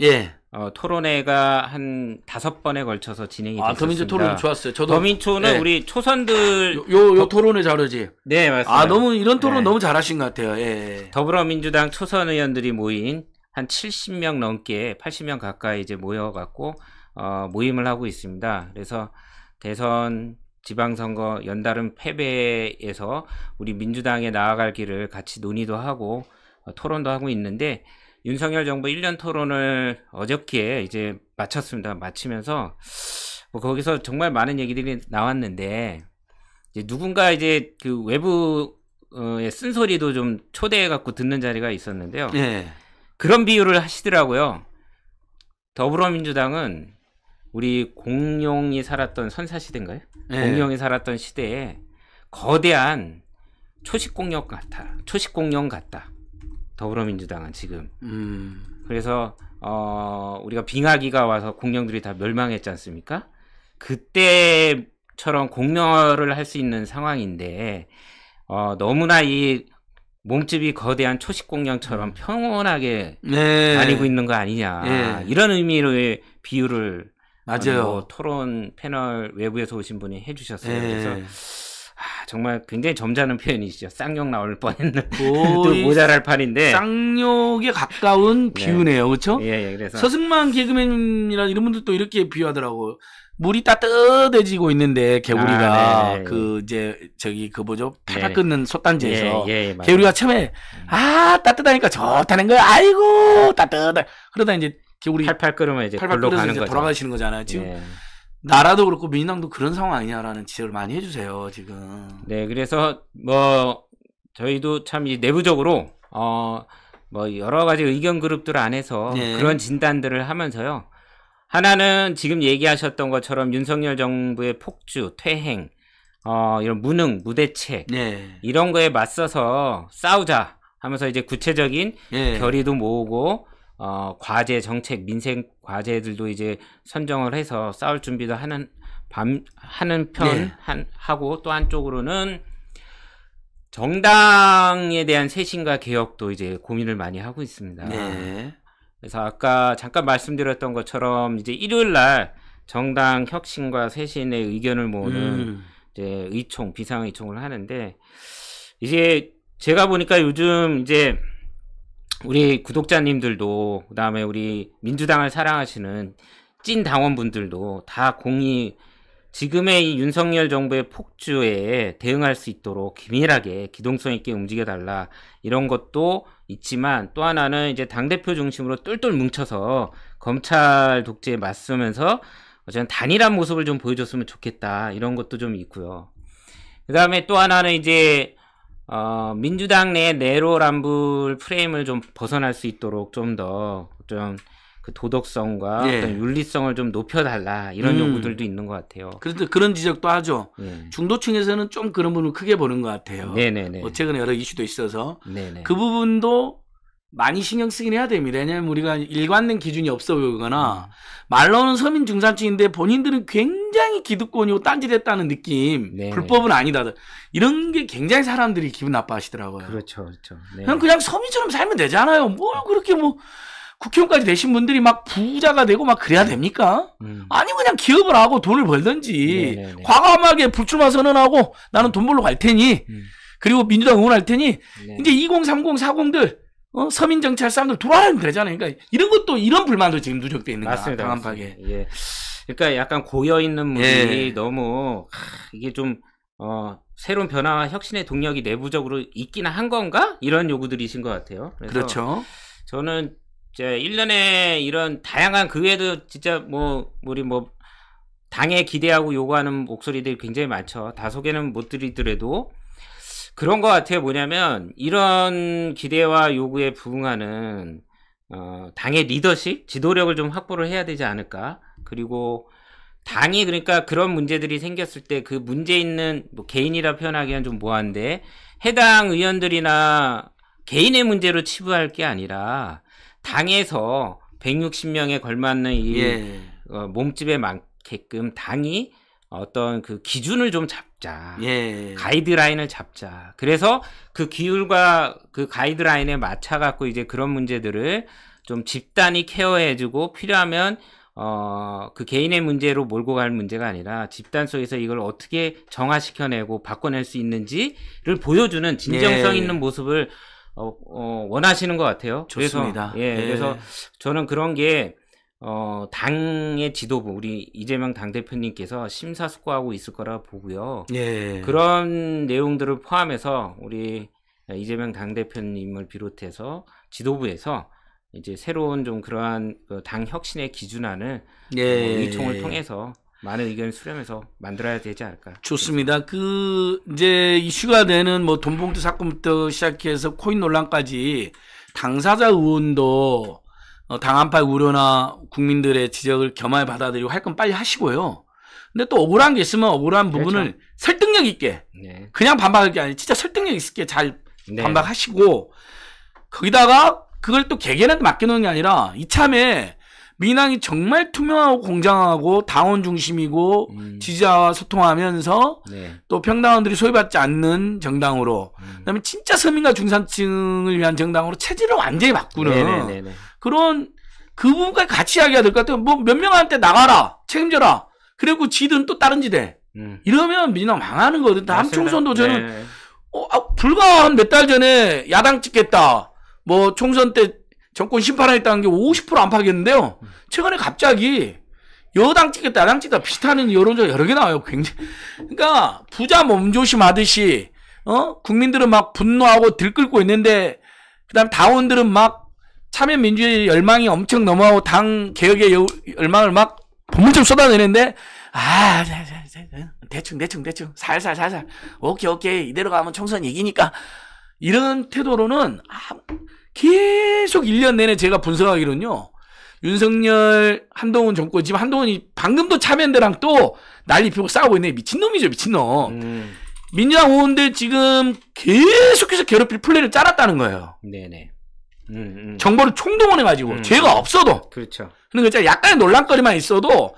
예. 어, 토론회가 한 다섯 번에 걸쳐서 진행이 아, 됐습니다. 더민초 토론 좋았어요. 저도 더민초는 네. 예. 우리 초선들 요, 요, 요 토론회 자료지. 네 아, 맞습니다. 아 너무 이런 토론 네. 너무 잘하신 것 같아요. 예. 예. 더불어민주당 초선 의원들이 모인 한 70명 넘게 80명 가까이 이제 모여갖고 어, 모임을 하고 있습니다. 그래서 대선 지방선거 연달은 패배에서 우리 민주당에 나아갈 길을 같이 논의도 하고 어, 토론도 하고 있는데 윤석열 정부 1년 토론을 어저께 이제 마쳤습니다. 마치면서 뭐 거기서 정말 많은 얘기들이 나왔는데 이제 누군가 이제 그 외부의 어, 쓴소리도 좀 초대해 갖고 듣는 자리가 있었는데요. 네. 그런 비유를 하시더라고요. 더불어민주당은 우리 공룡이 살았던 선사시대인가요? 네. 공룡이 살았던 시대에 거대한 초식공룡 같아. 초식공룡 같다. 더불어민주당은 지금. 음. 그래서 어, 우리가 빙하기가 와서 공룡들이 다 멸망했지 않습니까? 그때처럼 공멸을 할수 있는 상황인데 어, 너무나 이 몸집이 거대한 초식 공룡처럼 음. 평온하게 네. 다니고 있는 거 아니냐 네. 이런 의미로 의 비유를 맞아요. 어, 뭐 토론 패널 외부에서 오신 분이 해주셨어요. 네. 그래서 아, 정말 굉장히 점잖은 표현이시죠. 쌍욕 나올 뻔했는데 모자랄 판인데 쌍욕에 가까운 네. 비유네요, 네. 그렇죠? 예, 예, 그래서 서승만 개그맨이라 이런 분들도 이렇게 비유하더라고. 물이 따뜻해지고 있는데 개구리가 아, 네, 네, 그 이제 저기 그 뭐죠 타가 끊는 솥단지에서 예, 예, 개구리가 처음에 음. 아 따뜻하니까 좋다는 거야 아이고 따뜻해 그러다 이제 개구리 팔팔 끓으면 이제 팔팔 끓으면 돌아가시는 거잖아요 지금 예. 나라도 그렇고 민당도 그런 상황 아니냐라는 지적을 많이 해주세요 지금. 네, 그래서 뭐 저희도 참 내부적으로 어 뭐 여러 가지 의견 그룹들 안에서 네. 그런 진단들을 하면서요. 하나는 지금 얘기하셨던 것처럼 윤석열 정부의 폭주, 퇴행, 어 이런 무능, 무대책 네. 이런 거에 맞서서 싸우자 하면서 이제 구체적인 네. 결의도 모으고 어, 과제 정책 민생 과제들도 이제 선정을 해서 싸울 준비도 하는 밤 하는 편 네. 한, 하고 또 한쪽으로는 정당에 대한 쇄신과 개혁도 이제 고민을 많이 하고 있습니다. 네. 그래서 아까 잠깐 말씀드렸던 것처럼 이제 일요일 날 정당 혁신과 쇄신의 의견을 모으는 음. 이제 의총 비상의총을 하는데 이제 제가 보니까 요즘 이제 우리 구독자님들도 그다음에 우리 민주당을 사랑하시는 찐 당원분들도 다 공이 지금의 이 윤석열 정부의 폭주에 대응할 수 있도록 기밀하게 기동성 있게 움직여 달라 이런 것도 있지만 또 하나는 이제 당 대표 중심으로 똘똘 뭉쳐서 검찰 독재에 맞서면서 어쨌든 단일한 모습을 좀 보여줬으면 좋겠다 이런 것도 좀 있고요. 그다음에 또 하나는 이제 어, 민주당 내 내로남불 프레임을 좀 벗어날 수 있도록 좀 더 좀 그 도덕성과 예. 어떤 윤리성을 좀 높여달라 이런 음. 요구들도 있는 것 같아요. 그런데 그런 지적도 하죠. 예. 중도층에서는 좀 그런 부분을 크게 보는 것 같아요. 네네네. 네, 네. 뭐 최근에 여러 이슈도 있어서 네네. 네. 그 부분도 많이 신경 쓰긴 해야 됩니다. 왜냐면 하 우리가 일관된 기준이 없어 보이거나 음. 말로는 서민 중산층인데 본인들은 굉장히 기득권이고 딴짓했다는 느낌, 네 불법은 아니다. 이런 게 굉장히 사람들이 기분 나빠하시더라고요. 그렇죠, 그렇죠. 네. 그냥 그냥 서민처럼 살면 되잖아요. 뭘 뭐 그렇게 뭐 국회의원까지 되신 분들이 막 부자가 되고 막 그래야 됩니까? 음. 아니 그냥 기업을 하고 돈을 벌든지 네네네. 네, 네, 네. 과감하게 불출마 선언하고 나는 돈 벌러 갈 테니 음. 그리고 민주당 응원할 테니 네. 이제 2030, 40들 어? 서민 정치할 사람들 들어와라 그러잖아요. 그러니까 이런 것도 이런 불만도 지금 누적돼 있는 거야. 강한파게. 예. 그러니까 약간 고여 있는 문이 예. 너무 하, 이게 좀 어, 새로운 변화와 혁신의 동력이 내부적으로 있기는 한 건가? 이런 요구들이신 것 같아요. 그렇죠. 저는 이제 1년에 이런 다양한 그 외에도 진짜 뭐 우리 뭐 당에 기대하고 요구하는 목소리들이 굉장히 많죠. 다 소개는 못 드리더라도 그런 것 같아요. 뭐냐면 이런 기대와 요구에 부응하는 어, 당의 리더십, 지도력을 좀 확보를 해야 되지 않을까. 그리고 당이 그러니까 그런 문제들이 생겼을 때 그 문제 있는 뭐 개인이라 표현하기엔 좀모한데 해당 의원들이나 개인의 문제로 치부할 게 아니라 당에서 160명에 걸맞는 이 예. 어, 몸집에 맞게끔 당이 어떤 그 기준을 좀 잡자. 예. 가이드라인을 잡자. 그래서 그 기율과 그 가이드라인에 맞춰 갖고 이제 그런 문제들을 좀 집단이 케어해 주고 필요하면 어, 그 개인의 문제로 몰고 갈 문제가 아니라 집단 속에서 이걸 어떻게 정화시켜내고 바꿔낼 수 있는지를 보여주는 진정성 예. 있는 모습을 어, 어, 원하시는 것 같아요. 좋습니다. 그래서, 예, 예. 그래서 저는 그런 게 어, 당의 지도부 우리 이재명 당 대표님께서 심사숙고하고 있을 거라 보고요. 예. 그런 내용들을 포함해서 우리 이재명 당 대표님을 비롯해서 지도부에서 이제 새로운 좀 그러한 그 당 혁신의 기준안을 예. 의총을 뭐 통해서 많은 의견을 수렴해서 만들어야 되지 않을까. 좋습니다. 그 이제 이슈가 되는 뭐 돈봉투 사건부터 시작해서 코인 논란까지 당사자 의원도 어, 당 안팎 우려나 국민들의 지적을 겸하게 받아들이고 할 건 빨리 하시고요. 근데 또 억울한 게 있으면 억울한 그렇죠. 부분을 그렇죠. 설득력 있게 네. 그냥 반박할 게 아니라 진짜 설득력 있게 잘 네. 반박하시고 거기다가 그걸 또 개개인한테 맡겨놓은 게 아니라 이참에 민항이 정말 투명하고 공정하고 당원 중심이고 음. 지지자와 소통하면서 네. 또 평당원들이 소외받지 않는 정당으로 음. 그다음에 진짜 서민과 중산층을 위한 정당으로 체질을 완전히 바꾸는 네네네네. 네, 네, 네, 그런 그 부분까지 같이 이야기해야 될 것 같아요. 뭐 몇 명한테 나가라 책임져라. 그리고 지든 또 다른 지대. 음. 이러면 민주당 망하는 거거든. 다음 총선도 저는 네. 어, 아, 불과 한 몇 달 전에 야당 찍겠다. 뭐 총선 때 정권 심판하겠다는 게 50% 안팎이었는데요. 최근에 갑자기 여당 찍겠다, 야당 찍겠다 비슷한 여론조사 여러 개 나와요. 굉장히. 그러니까 부자 몸조심 하듯이 어? 국민들은 막 분노하고 들끓고 있는데 그다음 에 당원들은 막 참여민주의 열망이 엄청 넘어가고 당 개혁의 열망을 막 본물처럼 쏟아내는데 아 대충 대충 대충 살살 살살 오케이 오케이 이대로 가면 총선 이기니까 이런 태도로는 계속 1년 내내 제가 분석하기로는요 윤석열 한동훈 정권 지금 한동훈이 방금도 참여연대랑 또 난리 피고 싸우고 있네 미친놈이죠 미친놈 음. 민주당 의원들 지금 계속해서 괴롭힐 플랜을 짜놨다는 거예요 네네 음, 음. 정보를 총동원해가지고 음. 죄가 없어도 그렇죠. 그러니까 약간의 논란거리만 있어도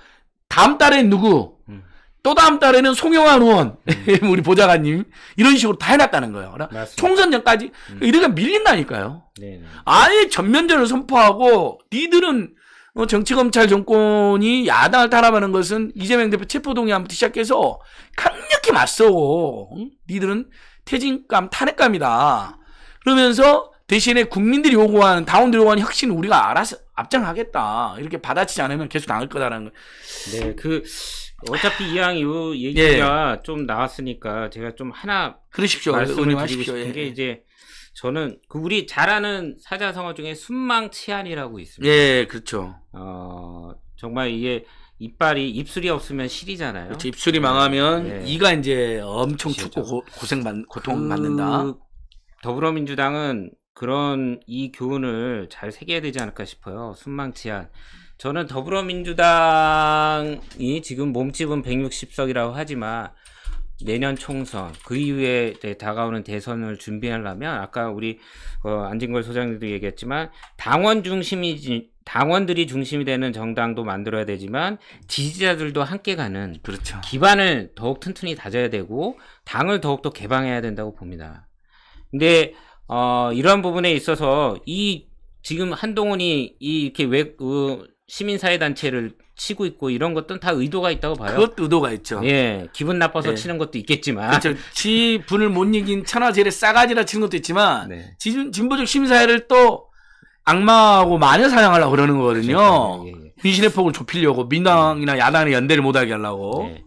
다음 달에 누구 음. 또 다음 달에는 송영환 의원 우리 보좌관님 이런 식으로 다 해놨다는 거예요. 맞습니다. 총선 전까지 이러니 그러니까 밀린다니까요. 네네. 아예 전면전을 선포하고 니들은 어, 정치검찰 정권이 야당을 탄압하는 것은 이재명 대표 체포동의안부터 시작해서 강력히 맞서고 응? 니들은 퇴진감 탄핵감이다. 그러면서 대신에 국민들이 요구하는 다운들 요구하는 혁신 우리가 알아서 앞장하겠다 이렇게 받아치지 않으면 계속 나을 거다라는 거. 네, 그 어차피 이왕 이후 예. 얘기가 예. 좀 나왔으니까 제가 좀 하나 그러십시오. 말씀을 드리고 싶은 게 예, 예. 이제 저는 그 우리 잘 아는 사자성어 중에 순망치안이라고 있습니다. 예, 그렇죠. 어 정말 이게 이빨이 입술이 없으면 실이잖아요. 그렇죠. 입술이 망하면 네. 이가 이제 엄청 춥고 고, 생받 고통 받는다. 그 더불어민주당은 그런 이 교훈을 잘 새겨야 되지 않을까 싶어요. 순망치한. 저는 더불어민주당이 지금 몸집은 160석이라고 하지만 내년 총선 그 이후에 다가오는 대선을 준비하려면 아까 우리 어, 안진걸 소장님도 얘기했지만 당원 중심이 당원들이 중심이 되는 정당도 만들어야 되지만 지지자들도 함께 가는 그렇죠. 기반을 더욱 튼튼히 다져야 되고 당을 더욱더 개방해야 된다고 봅니다. 근데 어, 이러한 부분에 있어서 이 지금 한동훈이 이 이렇게 외, 어, 시민사회단체를 치고 있고 이런 것들은 다 의도가 있다고 봐요. 그것도 의도가 있죠. 예, 기분 나빠서 예. 치는 것도 있겠지만. 그렇죠. 지 분을 못 이긴 천하제일의 싸가지라 치는 것도 있지만 네. 진, 진보적 시민사회를 또 악마하고 마녀 사냥하려고 그러는 거거든요. 그렇죠. 예, 예, 예. 귀신의 폭을 좁히려고 민당이나 야당의 연대를 못하게 하려고. 네.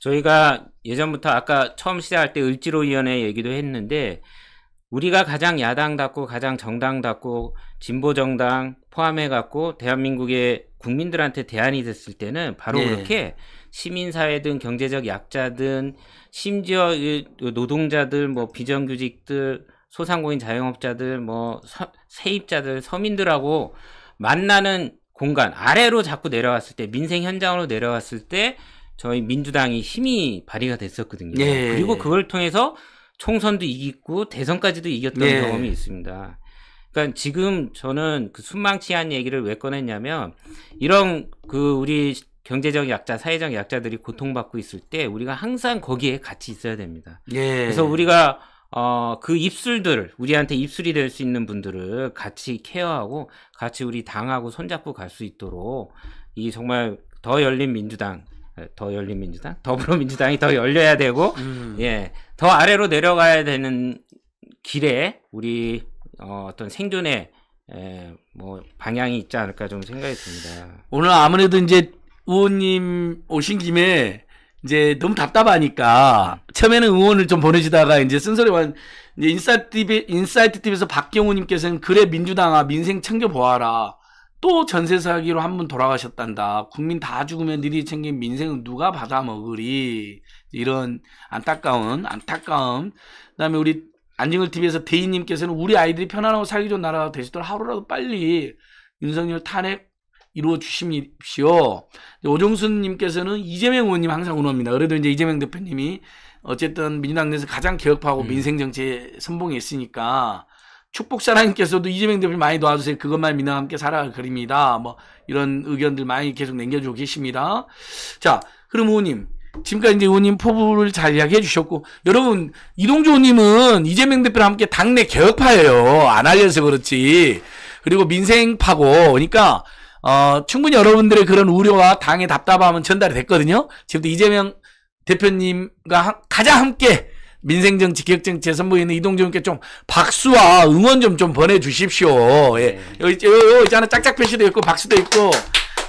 저희가 예전부터 아까 처음 시작할 때 을지로위원회 얘기도 했는데 우리가 가장 야당답고 가장 정당답고 진보정당 포함해 갖고 대한민국의 국민들한테 대안이 됐을 때는 바로 네. 그렇게 시민사회든 경제적 약자든 심지어 노동자들 뭐 비정규직들 소상공인 자영업자들 뭐 서, 세입자들 서민들하고 만나는 공간 아래로 자꾸 내려왔을 때 민생 현장으로 내려왔을 때 저희 민주당이 힘이 발휘가 됐었거든요. 네. 그리고 그걸 통해서 총선도 이기고 대선까지도 이겼던 네. 경험이 있습니다. 그러니까 지금 저는 그 순망치한 얘기를 왜 꺼냈냐면 이런 그 우리 경제적 약자, 사회적 약자들이 고통받고 있을 때 우리가 항상 거기에 같이 있어야 됩니다. 예. 그래서 우리가 어, 그 입술들, 우리한테 입술이 될 수 있는 분들을 같이 케어하고 같이 우리 당하고 손잡고 갈 수 있도록 이 정말 더 열린 민주당, 더 열린 민주당, 더불어민주당이 더 열려야 되고, 음. 예, 더 아래로 내려가야 되는 길에 우리 어, 떤 생존의 에, 뭐 방향이 있지 않을까 좀 생각이 듭니다. 오늘 아무래도 이제 의원님 오신 김에 이제 너무 답답하니까 처음에는 응원을 좀 보내시다가 이제 쓴소리만 이제 인사이트 TV 인사이트 TV에서 박경우님께서는 그래 민주당아 민생 챙겨 보아라. 또 전세 사기로 한 번 돌아가셨단다. 국민 다 죽으면 니들이 챙긴 민생은 누가 받아먹으리. 이런 안타까운 안타까움. 그다음에 우리 안징을 TV에서 대인님께서는 우리 아이들이 편안하고 살기 좋은 나라가 되시도록 하루라도 빨리 윤석열 탄핵 이루어 주십시오. 오종순님께서는 이재명 의원님 항상 응원합니다. 그래도 이제 이재명 대표님이 어쨌든 민주당 내에서 가장 개혁파고 하 음. 민생 정치에 선봉했으니까 축복사랑님께서도 이재명 대표님 많이 도와주세요. 그것만 민당 함께 살아갈 그림이다. 뭐 이런 의견들 많이 계속 남겨주고 계십니다. 자, 그럼 의원님 지금까지 이제 의원님 포부를 잘 이야기해 주셨고 여러분 이동주 의원님은 이재명 대표랑 함께 당내 개혁파예요. 안 알려서 그렇지. 그리고 민생파고 그러니까 어, 충분히 여러분들의 그런 우려와 당의 답답함은 전달이 됐거든요. 지금도 이재명 대표님과 하, 가장 함께 민생정치, 기획정치에 선보이는 이동주 의원께 좀 박수와 응원 좀 좀 보내주십시오. 예. 네. 여기, 여기, 여기 있잖아. 짝짝 표시도 있고 박수도 있고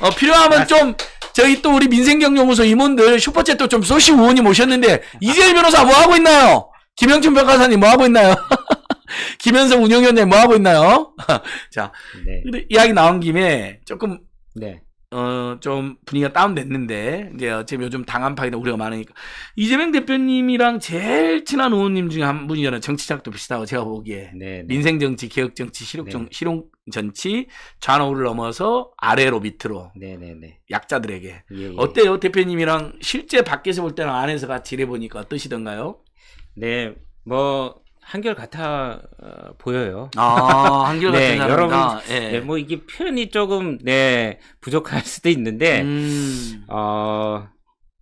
어, 필요하면 좀 저희 또 우리 민생경영구소 임원들 슈퍼챗 또좀소시우원이모셨는데 이재일 변호사 뭐 하고 있나요? 김영춘 변호사님 뭐 하고 있나요? 김현성 운영위원장님 뭐 하고 있나요? 자, 네. 이야기 나온 김에 조금 네. 어, 좀 분위기가 다운됐는데, 이제 어차피 요즘 당한 파이다 우려가 많으니까. 이재명 대표님이랑 제일 친한 의원님 중에 한 분이잖아요. 정치작도 비슷하고, 제가 보기에. 네네. 네. 민생정치, 개혁정치, 네. 실용정, 실용정치, 좌우를 넘어서 아래로 밑으로. 네네네. 네, 약자들에게. 예예. 예. 어때요, 대표님이랑 실제 밖에서 볼때는 안에서 같이 일해보니까 어떠시던가요? 네, 뭐, 한결 같아 어, 보여요. 아 한결 네, 같은 네, 여러분, 네. 네, 뭐 이게 표현이 조금 네 부족할 수도 있는데, 음. 어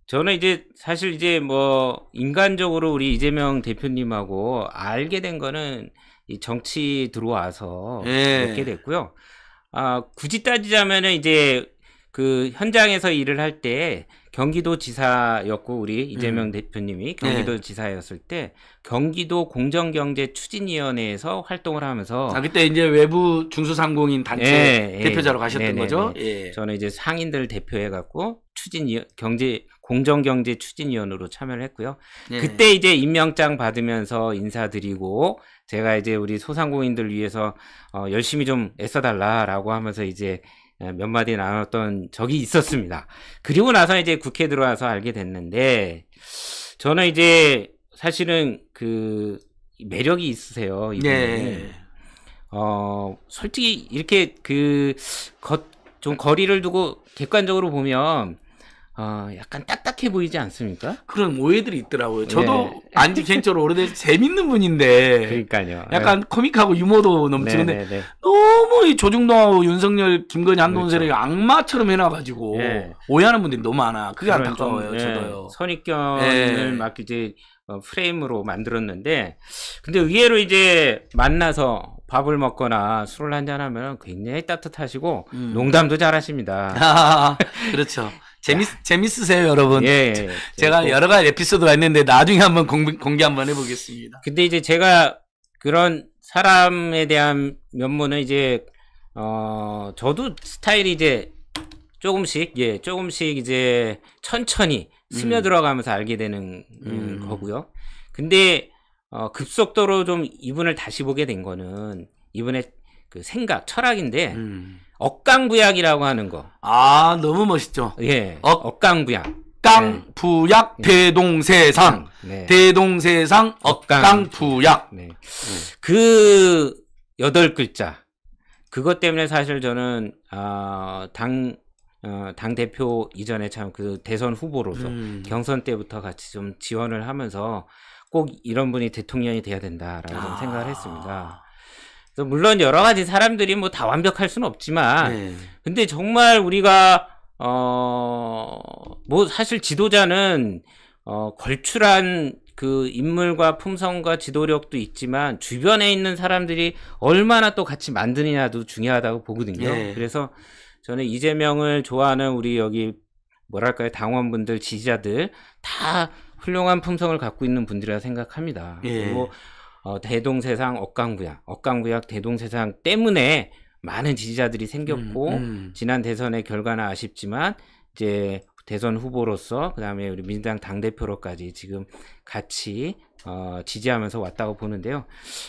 저는 이제 사실 이제 뭐 인간적으로 우리 이재명 대표님하고 알게 된 거는 이 정치 들어와서 예. 뵙게 됐고요. 아 굳이 따지자면은 이제 그 현장에서 일을 할때 경기도지사였고 우리 이재명 음. 대표님이 경기도지사였을 네. 때 경기도 공정경제추진위원회에서 활동을 하면서 아 그때 이제 외부 중소상공인 단체 네, 대표자로 가셨던 네, 네 거죠? 네. 예. 저는 이제 상인들 대표해갖고 추진 경제 공정경제 추진위원으로 참여를 했고요. 네. 그때 이제 임명장 받으면서 인사드리고 제가 이제 우리 소상공인들 위해서 어, 열심히 좀 애써달라라고 하면서 이제 예, 몇 마디 나눴던 적이 있었습니다. 그리고 나서 이제 국회 에 들어와서 알게 됐는데 저는 이제 사실은 그 매력이 있으세요. 이분이. 네. 어, 솔직히 이렇게 그겉좀 거리를 두고 객관적으로 보면 어, 약간 딱딱해 보이지 않습니까? 그런 오해들이 있더라고요. 저도 네. 안지 개인적으로 오래돼서 재밌는 분인데. 그러니까요. 약간 네. 코믹하고 유머도 넘치는데 네, 네, 네, 너무 이 조중동하고 윤석열, 김건희, 안동세를 그렇죠. 악마처럼 해놔가지고 네. 오해하는 분들이 너무 많아. 그게 안타까워요. 네. 저도요. 선입견을 막 이제 어, 프레임으로 만들었는데 근데 의외로 이제 만나서 밥을 먹거나 술을 한잔 하면 굉장히 따뜻하시고 음. 농담도 잘하십니다. 그렇죠. 재밌 재밌으세요, 여러분? 예, 예, 예. 제가 여러 가지 에피소드가 있는데 나중에 한번 공개, 공개 한번 해보겠습니다. 근데 이제 제가 그런 사람에 대한 면모는 이제 어 저도 스타일이 이제 조금씩 예 조금씩 이제 천천히 스며들어가면서 음. 알게 되는 음, 음. 거고요. 근데 어, 급속도로 좀 이분을 다시 보게 된 거는 이분의 그 생각 철학인데 음. 억강부약이라고 하는 거. 아, 너무 멋있죠. 예. 억, 억강부약. 깡부약 네. 대동세상. 네. 대동세상 억강부약. 네. 그 여덟 글자. 그것 때문에 사실 저는 아, 당 어, 당 대표 이전에 참 그 대선 후보로서 음. 경선 때부터 같이 좀 지원을 하면서 꼭 이런 분이 대통령이 돼야 된다라고 아. 생각을 했습니다. 물론 여러 가지 사람들이 뭐 다 완벽할 수는 없지만 네. 근데 정말 우리가 어 뭐 사실 지도자는 어 걸출한 그 인물과 품성과 지도력도 있지만 주변에 있는 사람들이 얼마나 또 같이 만드느냐도 중요하다고 보거든요. 네. 그래서 저는 이재명을 좋아하는 우리 여기 뭐랄까요 당원분들 지지자들 다 훌륭한 품성을 갖고 있는 분들이라 생각합니다. 예. 그리고 어, 대동세상 억강구약억강구약 대동세상 때문에 많은 지지자들이 생겼고 음, 음. 지난 대선의 결과는 아쉽지만 이제 대선 후보로서 그다음에 우리 민주당 당 대표로까지 지금 같이 어, 지지하면서 왔다고 보는데요.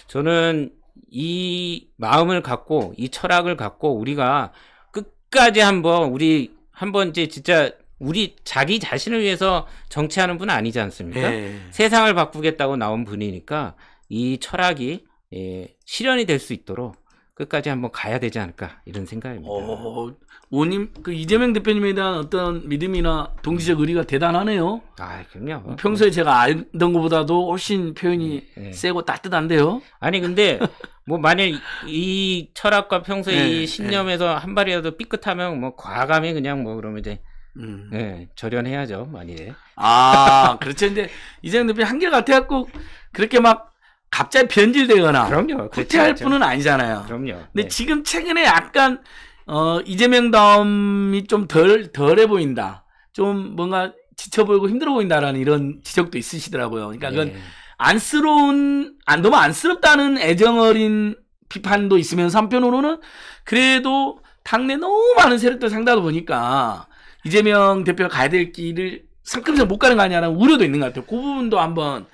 저는 이 마음을 갖고 이 철학을 갖고 우리가 끝까지 한번 우리 한번 이제 진짜 우리 자기 자신을 위해서 정치하는 분 아니지 않습니까? 네. 세상을 바꾸겠다고 나온 분이니까 이 철학이 예, 실현이 될 수 있도록 끝까지 한번 가야 되지 않을까 이런 생각입니다. 어, 오님 그 이재명 대표님에 대한 어떤 믿음이나 동지적 의리가 대단하네요. 아, 그럼요. 평소에 제가 알던 것보다도 훨씬 표현이 네. 네. 세고 따뜻한데요. 아니 근데 뭐 만약 이 철학과 평소의 네, 네, 신념에서 네. 한 발이라도 삐끗하면 뭐 과감히 그냥 뭐 그러면 이제 음. 네, 절연해야죠, 만일에. 아, 그렇죠. 근데 이재명 대표 한결 같아갖고 그렇게 막 갑자기 변질되거나 그럼요. 후퇴할 뿐은 그렇죠. 아니잖아요. 그럼요. 근데 네. 지금 최근에 약간 어 이재명 다음이 좀 덜 덜해 보인다. 좀 뭔가 지쳐 보이고 힘들어 보인다라는 이런 지적도 있으시더라고요. 그러니까 그건 네. 안쓰러운 안 너무 안쓰럽다는 애정어린 비판도 있으면서 한편으로는 그래도 당내 너무 많은 세력들 상대하다 보니까 이재명 대표가 가야 될 길을 상큼해서 못 가는 거 아니냐는 우려도 있는 것 같아요. 그 부분도 한번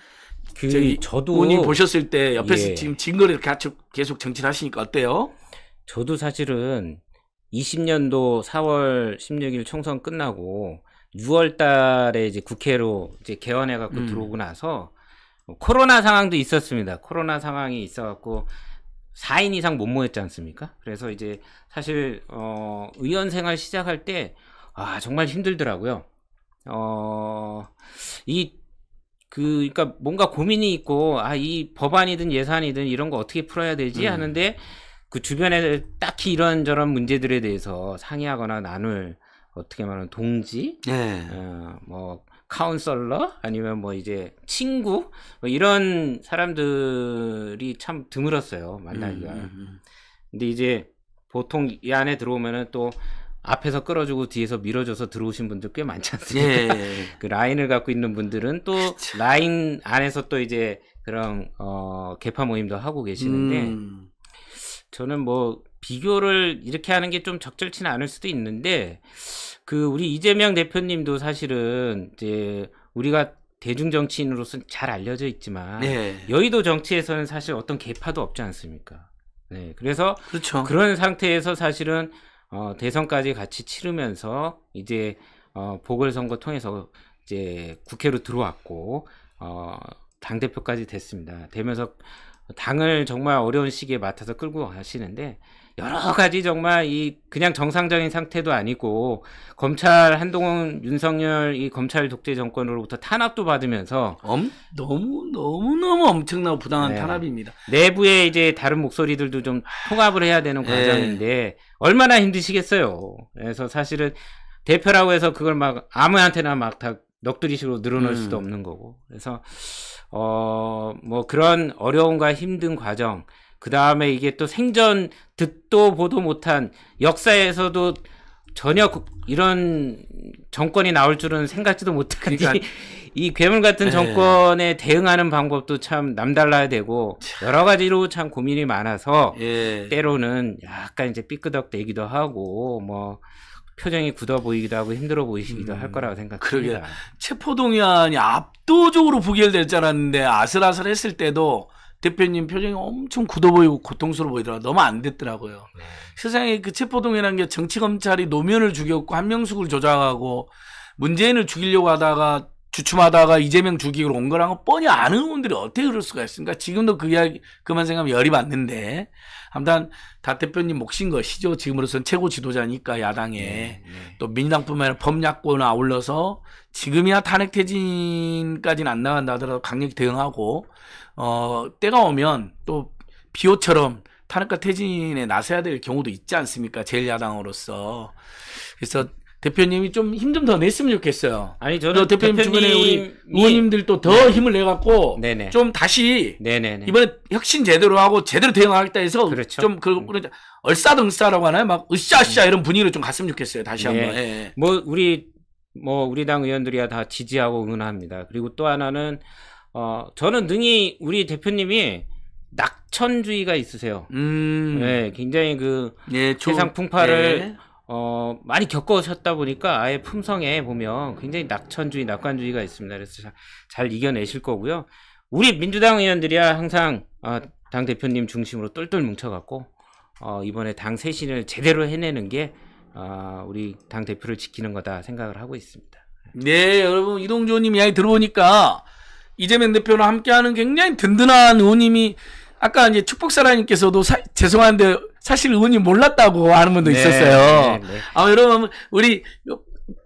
그 저희 저도 본인 님 보셨을 때 옆에서 예. 지금 진거를 계속 정치를 하시니까 어때요? 저도 사실은 20년도 4월 16일 총선 끝나고 6월 달에 이제 국회로 이제 개원해 갖고 음. 들어오고 나서 뭐 코로나 상황도 있었습니다. 코로나 상황이 있어 갖고 4인 이상 못 모였지 않습니까? 그래서 이제 사실 어 의원 생활 시작할 때 아 정말 힘들더라고요. 어이 그, 그니까 뭔가 고민이 있고, 아, 이 법안이든 예산이든 이런 거 어떻게 풀어야 되지? 음. 하는데 그 주변에 딱히 이런저런 문제들에 대해서 상의하거나 나눌 어떻게 말하면 동지? 네. 어, 뭐, 카운셀러? 아니면 뭐 이제 친구? 뭐 이런 사람들이 참 드물었어요. 만나기가. 음, 음, 음. 근데 이제 보통 이 안에 들어오면은 또 앞에서 끌어주고 뒤에서 밀어줘서 들어오신 분들 꽤 많지 않습니까? 예, 예, 예. 그 라인을 갖고 있는 분들은 또 그쵸. 그렇죠. 라인 안에서 또 이제 그런 어 개파 모임도 하고 계시는데 음. 저는 뭐 비교를 이렇게 하는 게 좀 적절치는 않을 수도 있는데 그 우리 이재명 대표님도 사실은 이제 우리가 대중 정치인으로서는 잘 알려져 있지만 네. 여의도 정치에서는 사실 어떤 개파도 없지 않습니까? 네, 그래서 그렇죠. 그런 상태에서 사실은 어, 대선까지 같이 치르면서 이제 어, 보궐선거 통해서 이제 국회로 들어왔고 어, 당 대표까지 됐습니다. 되면서 당을 정말 어려운 시기에 맡아서 끌고 가시는데 여러 가지 정말 이 그냥 정상적인 상태도 아니고 검찰 한동훈 윤석열 이 검찰 독재 정권으로부터 탄압도 받으면서 엄, 너무 너무 너무 엄청나고 부당한 네. 탄압입니다. 내부에 이제 다른 목소리들도 좀 통합을 해야 되는 네. 과정인데 네. 얼마나 힘드시겠어요. 그래서 사실은 대표라고 해서 그걸 막 아무한테나 막 다 넋두리식으로 늘어놓을 음. 수도 없는 거고. 그래서 어뭐 그런 어려움과 힘든 과정 그 다음에 이게 또 생전 듣도 보도 못한 역사에서도 전혀 이런 정권이 나올 줄은 생각지도 못하니 그러니까, 이 괴물 같은 에. 네. 정권에 대응하는 방법도 참 남달라야 되고 참. 여러 가지로 참 고민이 많아서 예. 때로는 약간 이제 삐끄덕대기도 하고 뭐 표정이 굳어 보이기도 하고 힘들어 보이기도 음, 할 거라고 생각합니다. 그러게 체포 동의안이 압도적으로 부결될 줄 알았는데 아슬아슬했을 때도 대표님 표정이 엄청 굳어 보이고 고통스러워 보이더라고요. 너무 안 됐더라고요. 네. 세상에 그체포동이라는게 정치검찰이 노면을 죽였고 한명숙을 조작하고 문재인을 죽이려고 하다가 주춤하다가 이재명 죽이기로 온 거랑은 뻔히 아는 분들이 어떻게 그럴 수가 있습니까? 지금도 그 이야기, 그만 생각하면 열이 받는데. 아무튼, 다 대표님 몫인 것이죠. 지금으로서는 최고 지도자니까, 야당에. 네, 네. 또 민주당뿐만 아니라 범약권을 아울러서 지금이야 탄핵 퇴진까지는 안 나간다 하더라도 강력히 대응하고 어, 때가 오면 또 비호처럼 탄핵과 퇴진에 나서야 될 경우도 있지 않습니까? 제일 야당으로서. 그래서 대표님이 좀 힘 좀 더 냈으면 좋겠어요. 아니 저는 대표님, 대표님 주변에 우리 의원님들 도더 네. 힘을 내 갖고 좀 다시 네네네. 이번에 혁신 제대로 하고 제대로 대응하겠다 해서 그렇죠. 좀그 음. 얼싸등싸라고 하나요? 막 으쌰으쌰 이런 분위기로 좀 갔으면 좋겠어요. 다시 네. 한번. 예. 뭐 우리 뭐 우리 당 의원들이야 다 지지하고 응원합니다. 그리고 또 하나는 어, 저는 능히 우리 대표님이 낙천주의가 있으세요. 음. 네, 굉장히 그 예, 좀, 세상 풍파를 예. 어, 많이 겪어오셨다 보니까 아예 품성에 보면 굉장히 낙천주의, 낙관주의가 있습니다. 그래서 잘, 잘 이겨내실 거고요. 우리 민주당 의원들이야 항상 어, 당 대표님 중심으로 똘똘 뭉쳐갖고 어, 이번에 당 쇄신을 제대로 해내는 게 어, 우리 당 대표를 지키는 거다 생각을 하고 있습니다. 네, 여러분 이동조님 이야기 들어보니까 이재명 대표랑 함께하는 굉장히 든든한 의원님이 아까 이제 축복사라님께서도 사, 죄송한데 사실 의원님 몰랐다고 하는 분도 네, 있었어요. 네, 네. 아 여러분 우리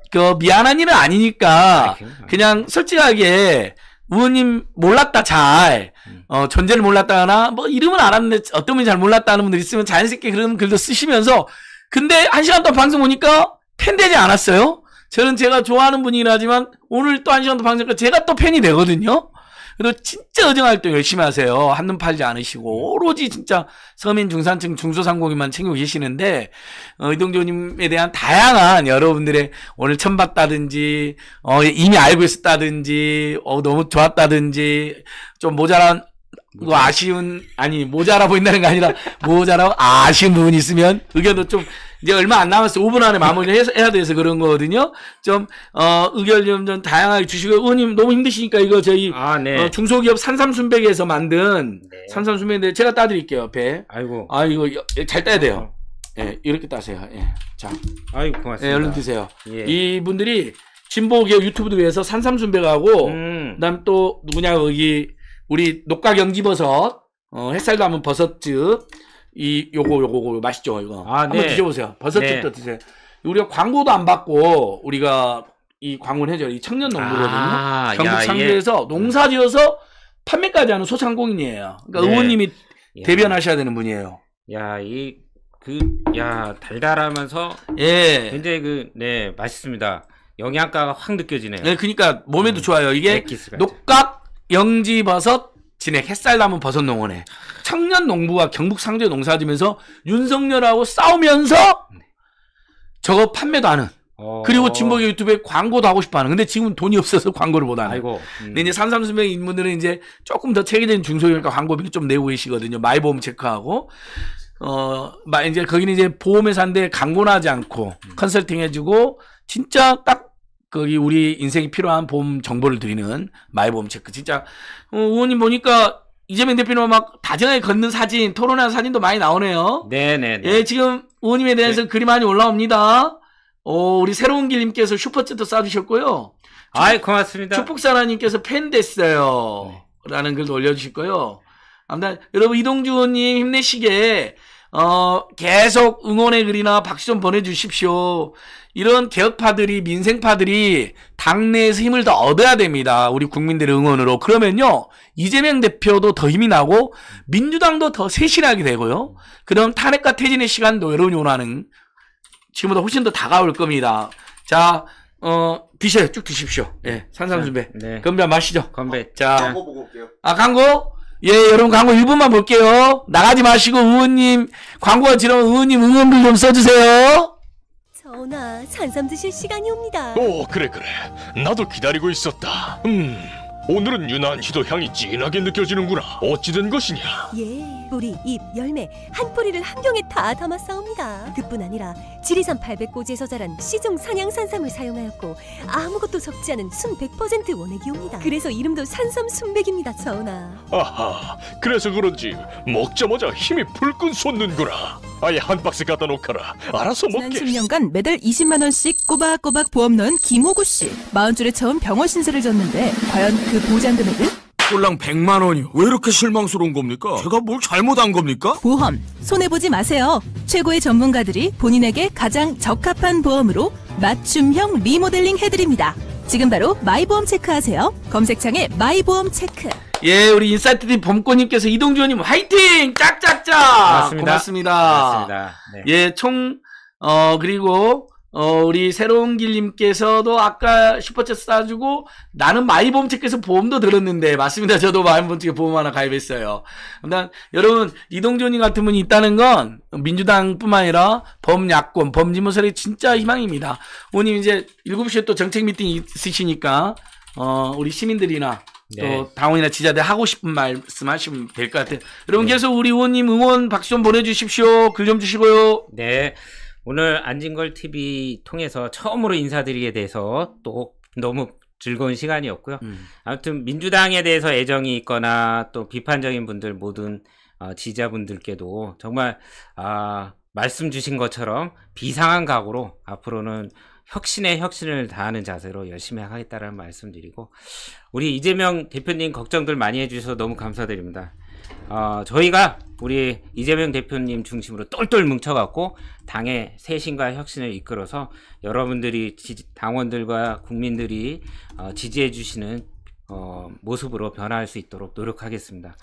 그 미안한 일은 아니니까 아, 그냥 솔직하게 의원님 몰랐다 잘 음. 어, 존재를 몰랐다거나 뭐 이름은 알았는데 어떤 분이 잘 몰랐다는 분들 있으면 자연스럽게 그런 글도 쓰시면서 근데 한 시간 동안 방송 보니까 팬되지 않았어요. 저는 제가 좋아하는 분이긴 하지만 오늘 또 한 시간 더 방송까 제가 또 팬이 되거든요. 그래도 진짜 어정 활동 열심히 하세요. 한눈 팔지 않으시고 오로지 진짜 서민 중산층 중소상공인만 챙기고 계시는데 어, 이동조님에 대한 다양한 여러분들의 오늘 처음 봤다든지 어, 이미 알고 있었다든지 어, 너무 좋았다든지 좀 모자란 뭐 아쉬운 아니 모자라 보인다는 게 아니라 모자라고 아쉬운 부분이 있으면 의견도 좀 이제 얼마 안 남았어 5분 안에 마무리해야 돼서 그런 거거든요. 좀 어, 의견 좀, 좀 다양하게 주시고 의원님 너무 힘드시니까 이거 저희 아, 네. 어, 중소기업 산삼순백에서 만든 네. 산삼순백인데 제가 따드릴게요 옆에. 아이고. 아 이거 잘 따야 돼요. 어. 예 네, 이렇게 따세요. 예. 자. 아이고 고맙습니다. 예, 얼른 드세요. 예. 이분들이 진보기업 유튜브도 위해서 산삼순백하고 음. 그다음 또 누구냐 여기 우리 녹각 연기버섯, 어, 햇살 담은 버섯즙, 이, 요거, 요거, 요거 맛있죠, 이거. 아, 한번 네. 드셔보세요. 버섯즙도 네. 드세요. 우리가 광고도 안 받고, 우리가 이 광고는 해줘요. 이 청년 농부거든요. 아, 경북 상주에서 예. 음. 농사 지어서 판매까지 하는 소상공인이에요. 그러니까 네. 의원님이 대변하셔야 되는 분이에요. 야, 이, 그, 야, 달달하면서. 예. 굉장히 그, 네, 맛있습니다. 영양가가 확 느껴지네요. 네, 그니까 몸에도 음, 좋아요. 이게 네, 녹각 영지버섯 진액 햇살 남은 버섯 농원에 청년 농부와 경북 상주에 농사지면서 윤석열하고 싸우면서 저거 판매도 하는 어... 그리고 진보의 유튜브에 광고도 하고 싶어 하는. 근데 지금 돈이 없어서 광고를 못 하는. 아이고. 음. 근데 이제 삼삼수명 인문들은 이제 조금 더체계된 중소기업과 광고비를 좀 내고 계시거든요. 마이보험 체크하고. 어, 마 이제 거기는 이제 보험회사인데 광고나 하지 않고 음. 컨설팅 해주고 진짜 딱 거기 우리 인생이 필요한 보험 정보를 드리는 마이보험 체크. 진짜 어, 의원님 보니까 이재명 대표는 막 다정하게 걷는 사진, 토론하는 사진도 많이 나오네요. 네네. 네, 네. 예, 지금 의원님에 대해서 네. 글이 많이 올라옵니다. 어, 우리 새로운 길님께서 슈퍼챗도 쏴주셨고요. 아이, 고맙습니다. 축복사라님께서 팬 됐어요. 네. 라는 글도 올려주셨고요. 아무튼, 여러분, 이동주님 힘내시게 어, 계속 응원의 글이나 박수 좀 보내주십시오. 이런 개혁파들이, 민생파들이 당내에서 힘을 더 얻어야 됩니다. 우리 국민들의 응원으로. 그러면요, 이재명 대표도 더 힘이 나고, 민주당도 더세실하게 되고요. 그럼 탄핵과 퇴진의 시간도 여러분이 원하는, 지금보다 훨씬 더 다가올 겁니다. 자, 어, 드셔요. 쭉 드십시오. 예, 산삼준배 네. 건배 마시죠. 건배. 자. 광고 보고 올게요. 아, 광고? 예, 여러분 광고 1분만 볼게요. 나가지 마시고 의원님 광고가 지나면 의원님 응원글 좀 써주세요. 전화 산삼 드실 시간이 옵니다. 오, 그래 그래. 나도 기다리고 있었다. 음, 오늘은 유난히도 향이 진하게 느껴지는구나. 어찌된 것이냐? 예, 뿌리, 잎, 열매 한 뿌리를 한 병에 다 담아 싸웁니다. 그뿐 아니라 지리산 800고지에서 자란 시중 산양산삼을 사용하였고 아무것도 섞지 않은 순 100% 원액이옵니다. 그래서 이름도 산삼 순백입니다, 전하. 아하, 그래서 그런지 먹자마자 힘이 불끈 솟는구나. 아예 한 박스 갖다 놓거라. 알아서 지난 먹게. 10년간 매달 20만 원씩 꼬박꼬박 보험 넣은 김호구 씨. 4 0 줄에 처음 병원 신세를 졌는데 과연 그 보장 금액은 꼴랑 100만 원이요. 왜 이렇게 실망스러운 겁니까? 제가 뭘 잘못한 겁니까? 보험 손해보지 마세요. 최고의 전문가들이 본인에게 가장 적합한 보험으로 맞춤형 리모델링 해드립니다. 지금 바로 마이보험 체크하세요. 검색창에 마이보험 체크. 예, 우리 인사이트팀 범권님께서 이동주원님 화이팅! 짝짝짝! 고맙습니다. 고맙습니다. 고맙습니다. 네. 예, 총, 어, 그리고 어, 우리 새로운 길님께서도 아까 슈퍼챗 쏴주고 나는 마이보험 책에서 보험도 들었는데 맞습니다. 저도 마이보험 책에 보험 하나 가입했어요. 일단 여러분 이동준님 같은 분이 있다는 건 민주당뿐만 아니라 범약권 범지무설이 진짜 희망입니다. 오님 이제 7시에 또 정책 미팅 있으시니까 어, 우리 시민들이나 네. 당원이나 지자들 하고 싶은 말씀 하시면 될 것 같아요. 여러분 네. 계속 우리 의원님 응원 박수 좀 보내주십시오. 글 좀 주시고요. 네. 오늘 안진걸 TV 통해서 처음으로 인사드리게 돼서 또 너무 즐거운 시간이었고요. 음. 아무튼 민주당에 대해서 애정이 있거나 또 비판적인 분들 모든 어, 지지자분들께도 정말 아, 말씀 주신 것처럼 비상한 각오로 앞으로는 혁신에 혁신을 다하는 자세로 열심히 하겠다는 라 말씀드리고 우리 이재명 대표님 걱정들 많이 해주셔서 너무 감사드립니다. 어, 저희가 우리 이재명 대표님 중심으로 똘똘 뭉쳐갖고 당의 쇄신과 혁신을 이끌어서 여러분들이 지지, 당원들과 국민들이 어, 지지해주시는 어, 모습으로 변화할 수 있도록 노력하겠습니다.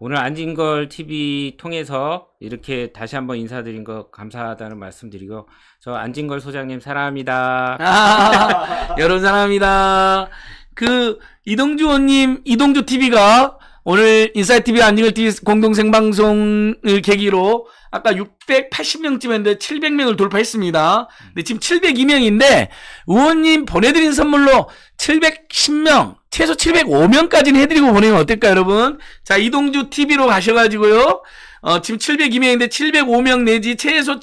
오늘 안진걸 TV 통해서 이렇게 다시 한번 인사드린 거 감사하다는 말씀드리고 저 안진걸 소장님 사랑합니다. 아, 여러분 사랑합니다. 그 이동주 원님 이동주 TV가 오늘 인사이트V 안녕을TV 공동 생방송을 계기로 아까 6 8 0명쯤했는데 700명을 돌파했습니다. 근데 지금 702명인데 의원님 보내드린 선물로 710명, 최소 705명까지는 해드리고 보내면 어떨까 여러분? 자 이동주 TV로 가셔가지고요. 어, 지금 702명인데 705명 내지 최소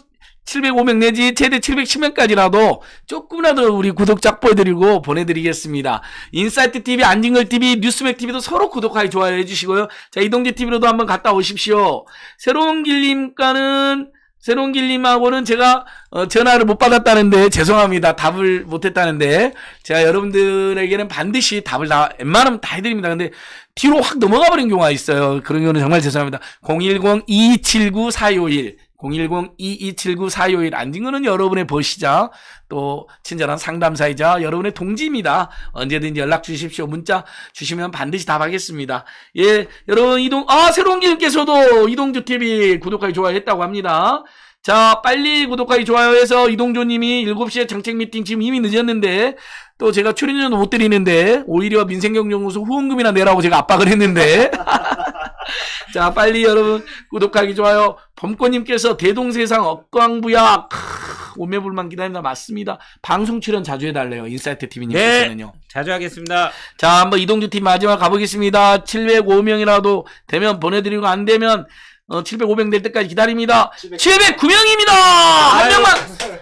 705명 내지 최대 710명까지라도 조금이라도 우리 구독 자보여드리고 보내드리겠습니다. 인사이트 TV, 안진걸 TV, 뉴스맥 TV도 서로 구독하여 좋아해 주시고요. 자 이동재 TV로도 한번 갔다 오십시오. 새로운 길님과는 새로운 길님하고는 제가 어, 전화를 못 받았다는데 죄송합니다. 답을 못했다는데 제가 여러분들에게는 반드시 답을 다 웬만하면 다 해드립니다. 근데 뒤로 확 넘어가 버린 경우가 있어요. 그런 경우는 정말 죄송합니다. 010-279-4251 010-2279-451안진근는 여러분의 보시자 또 친절한 상담사이자 여러분의 동지입니다. 언제든지 연락 주십시오. 문자 주시면 반드시 답하겠습니다. 예, 여러분 이동 아 새로운 기님께서도 이동주 TV 구독하기 좋아했다고 합니다. 자, 빨리 구독하기 좋아요해서 이동조 님이 7시에 정책 미팅 지금 이미 늦었는데 또 제가 출연료도 못 드리는데 오히려 민생경영연구소 후원금이나 내라고 제가 압박을 했는데 자, 빨리 여러분 구독하기 좋아요. 범권님께서 대동세상 억광부약 오매불만 기다린다 맞습니다. 방송 출연 자주 해달래요. 인사이트 TV님께서는요. 네, 자주 하겠습니다. 자, 한번 이동주 팀 마지막 가보겠습니다. 705명이라도 되면 보내드리고 안 되면 어, 700, 500될 때까지 기다립니다. 700, 9명입니다! 한 명만,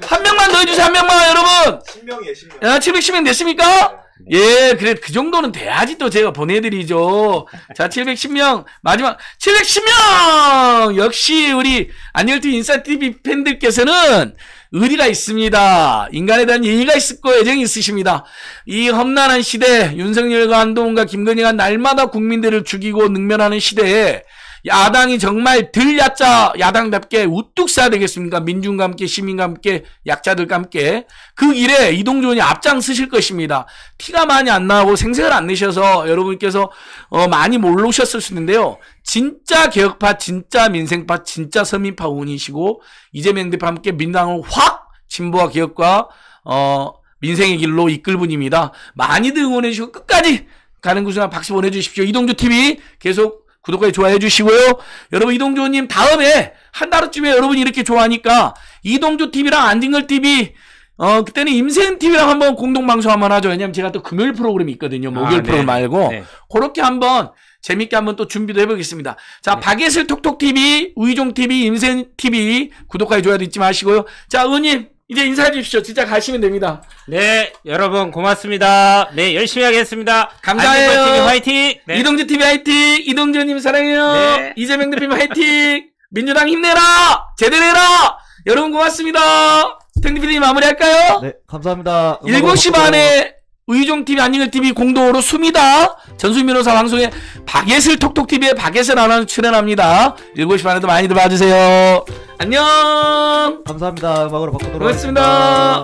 한 명만 더해주세요, 한 명만, 여러분! 10명이에요, 10명. 야, 710명 됐습니까? 예, 그래 그 정도는 돼야지 또 제가 보내드리죠. 자, 710명 마지막 710명 역시 우리 안열티 인사 TV 팬들께서는 의리가 있습니다. 인간에 대한 예의가 있을 애정이 있으십니다. 이 험난한 시대 윤석열과 한동훈과 김건희가 날마다 국민들을 죽이고 능멸하는 시대에 야당이 정말 들야자 야당답게 우뚝 서야 되겠습니까? 민중과 함께 시민과 함께 약자들과 함께 그 일에 이동원이 앞장서실 것입니다. 티가 많이 안 나고 생색을 안 내셔서 여러분께서 어, 많이 모르셨을수 있는데요. 진짜 개혁파, 진짜 민생파, 진짜 서민파 의원이시고 이재명 대표와 함께 민당을 확 진보와 개혁과 어, 민생의 길로 이끌 분입니다. 많이들 응원해 주시고 끝까지 가는 구수나 박수 보내주십시오. 이동주 TV 계속 구독과지 좋아해 주시고요. 여러분 이동조님 다음에 한 달쯤에 여러분이 이렇게 좋아하니까 이동조 TV랑 안진걸 TV 어 그때는 임세은 TV랑 한번 공동 방송 한번 하죠. 왜냐면 제가 또 금요일 프로그램이 있거든요. 목요일 아, 프로그램 네. 말고 네. 그렇게 한번 재밌게 한번 또 준비도 해보겠습니다. 자 네. 박예슬 톡톡 TV, 우이종 TV, 임세은 TV 구독과지 좋아요 잊지 마시고요. 자 은님 이제 인사해 주십시오. 진짜 가시면 됩니다. 네, 여러분 고맙습니다. 네, 열심히 하겠습니다. 감사해요. t 화이팅! 네. 이동재 TV 화이팅! 이동재님 사랑해요! 네. 이재명 대표님 화이팅! 민주당 힘내라! 제대로 해라! 여러분 고맙습니다! 탱디피디 마무리할까요? 네, 감사합니다. 7시 반에 의종TV 안녕일TV 공동으로 수미다 전수민 호사 방송에 박예슬 톡톡TV의 박예슬 아나운 출연합니다 7시 반에도 많이들 봐주세요 안녕 감사합니다 음악으로 바꿔도록 하겠습니다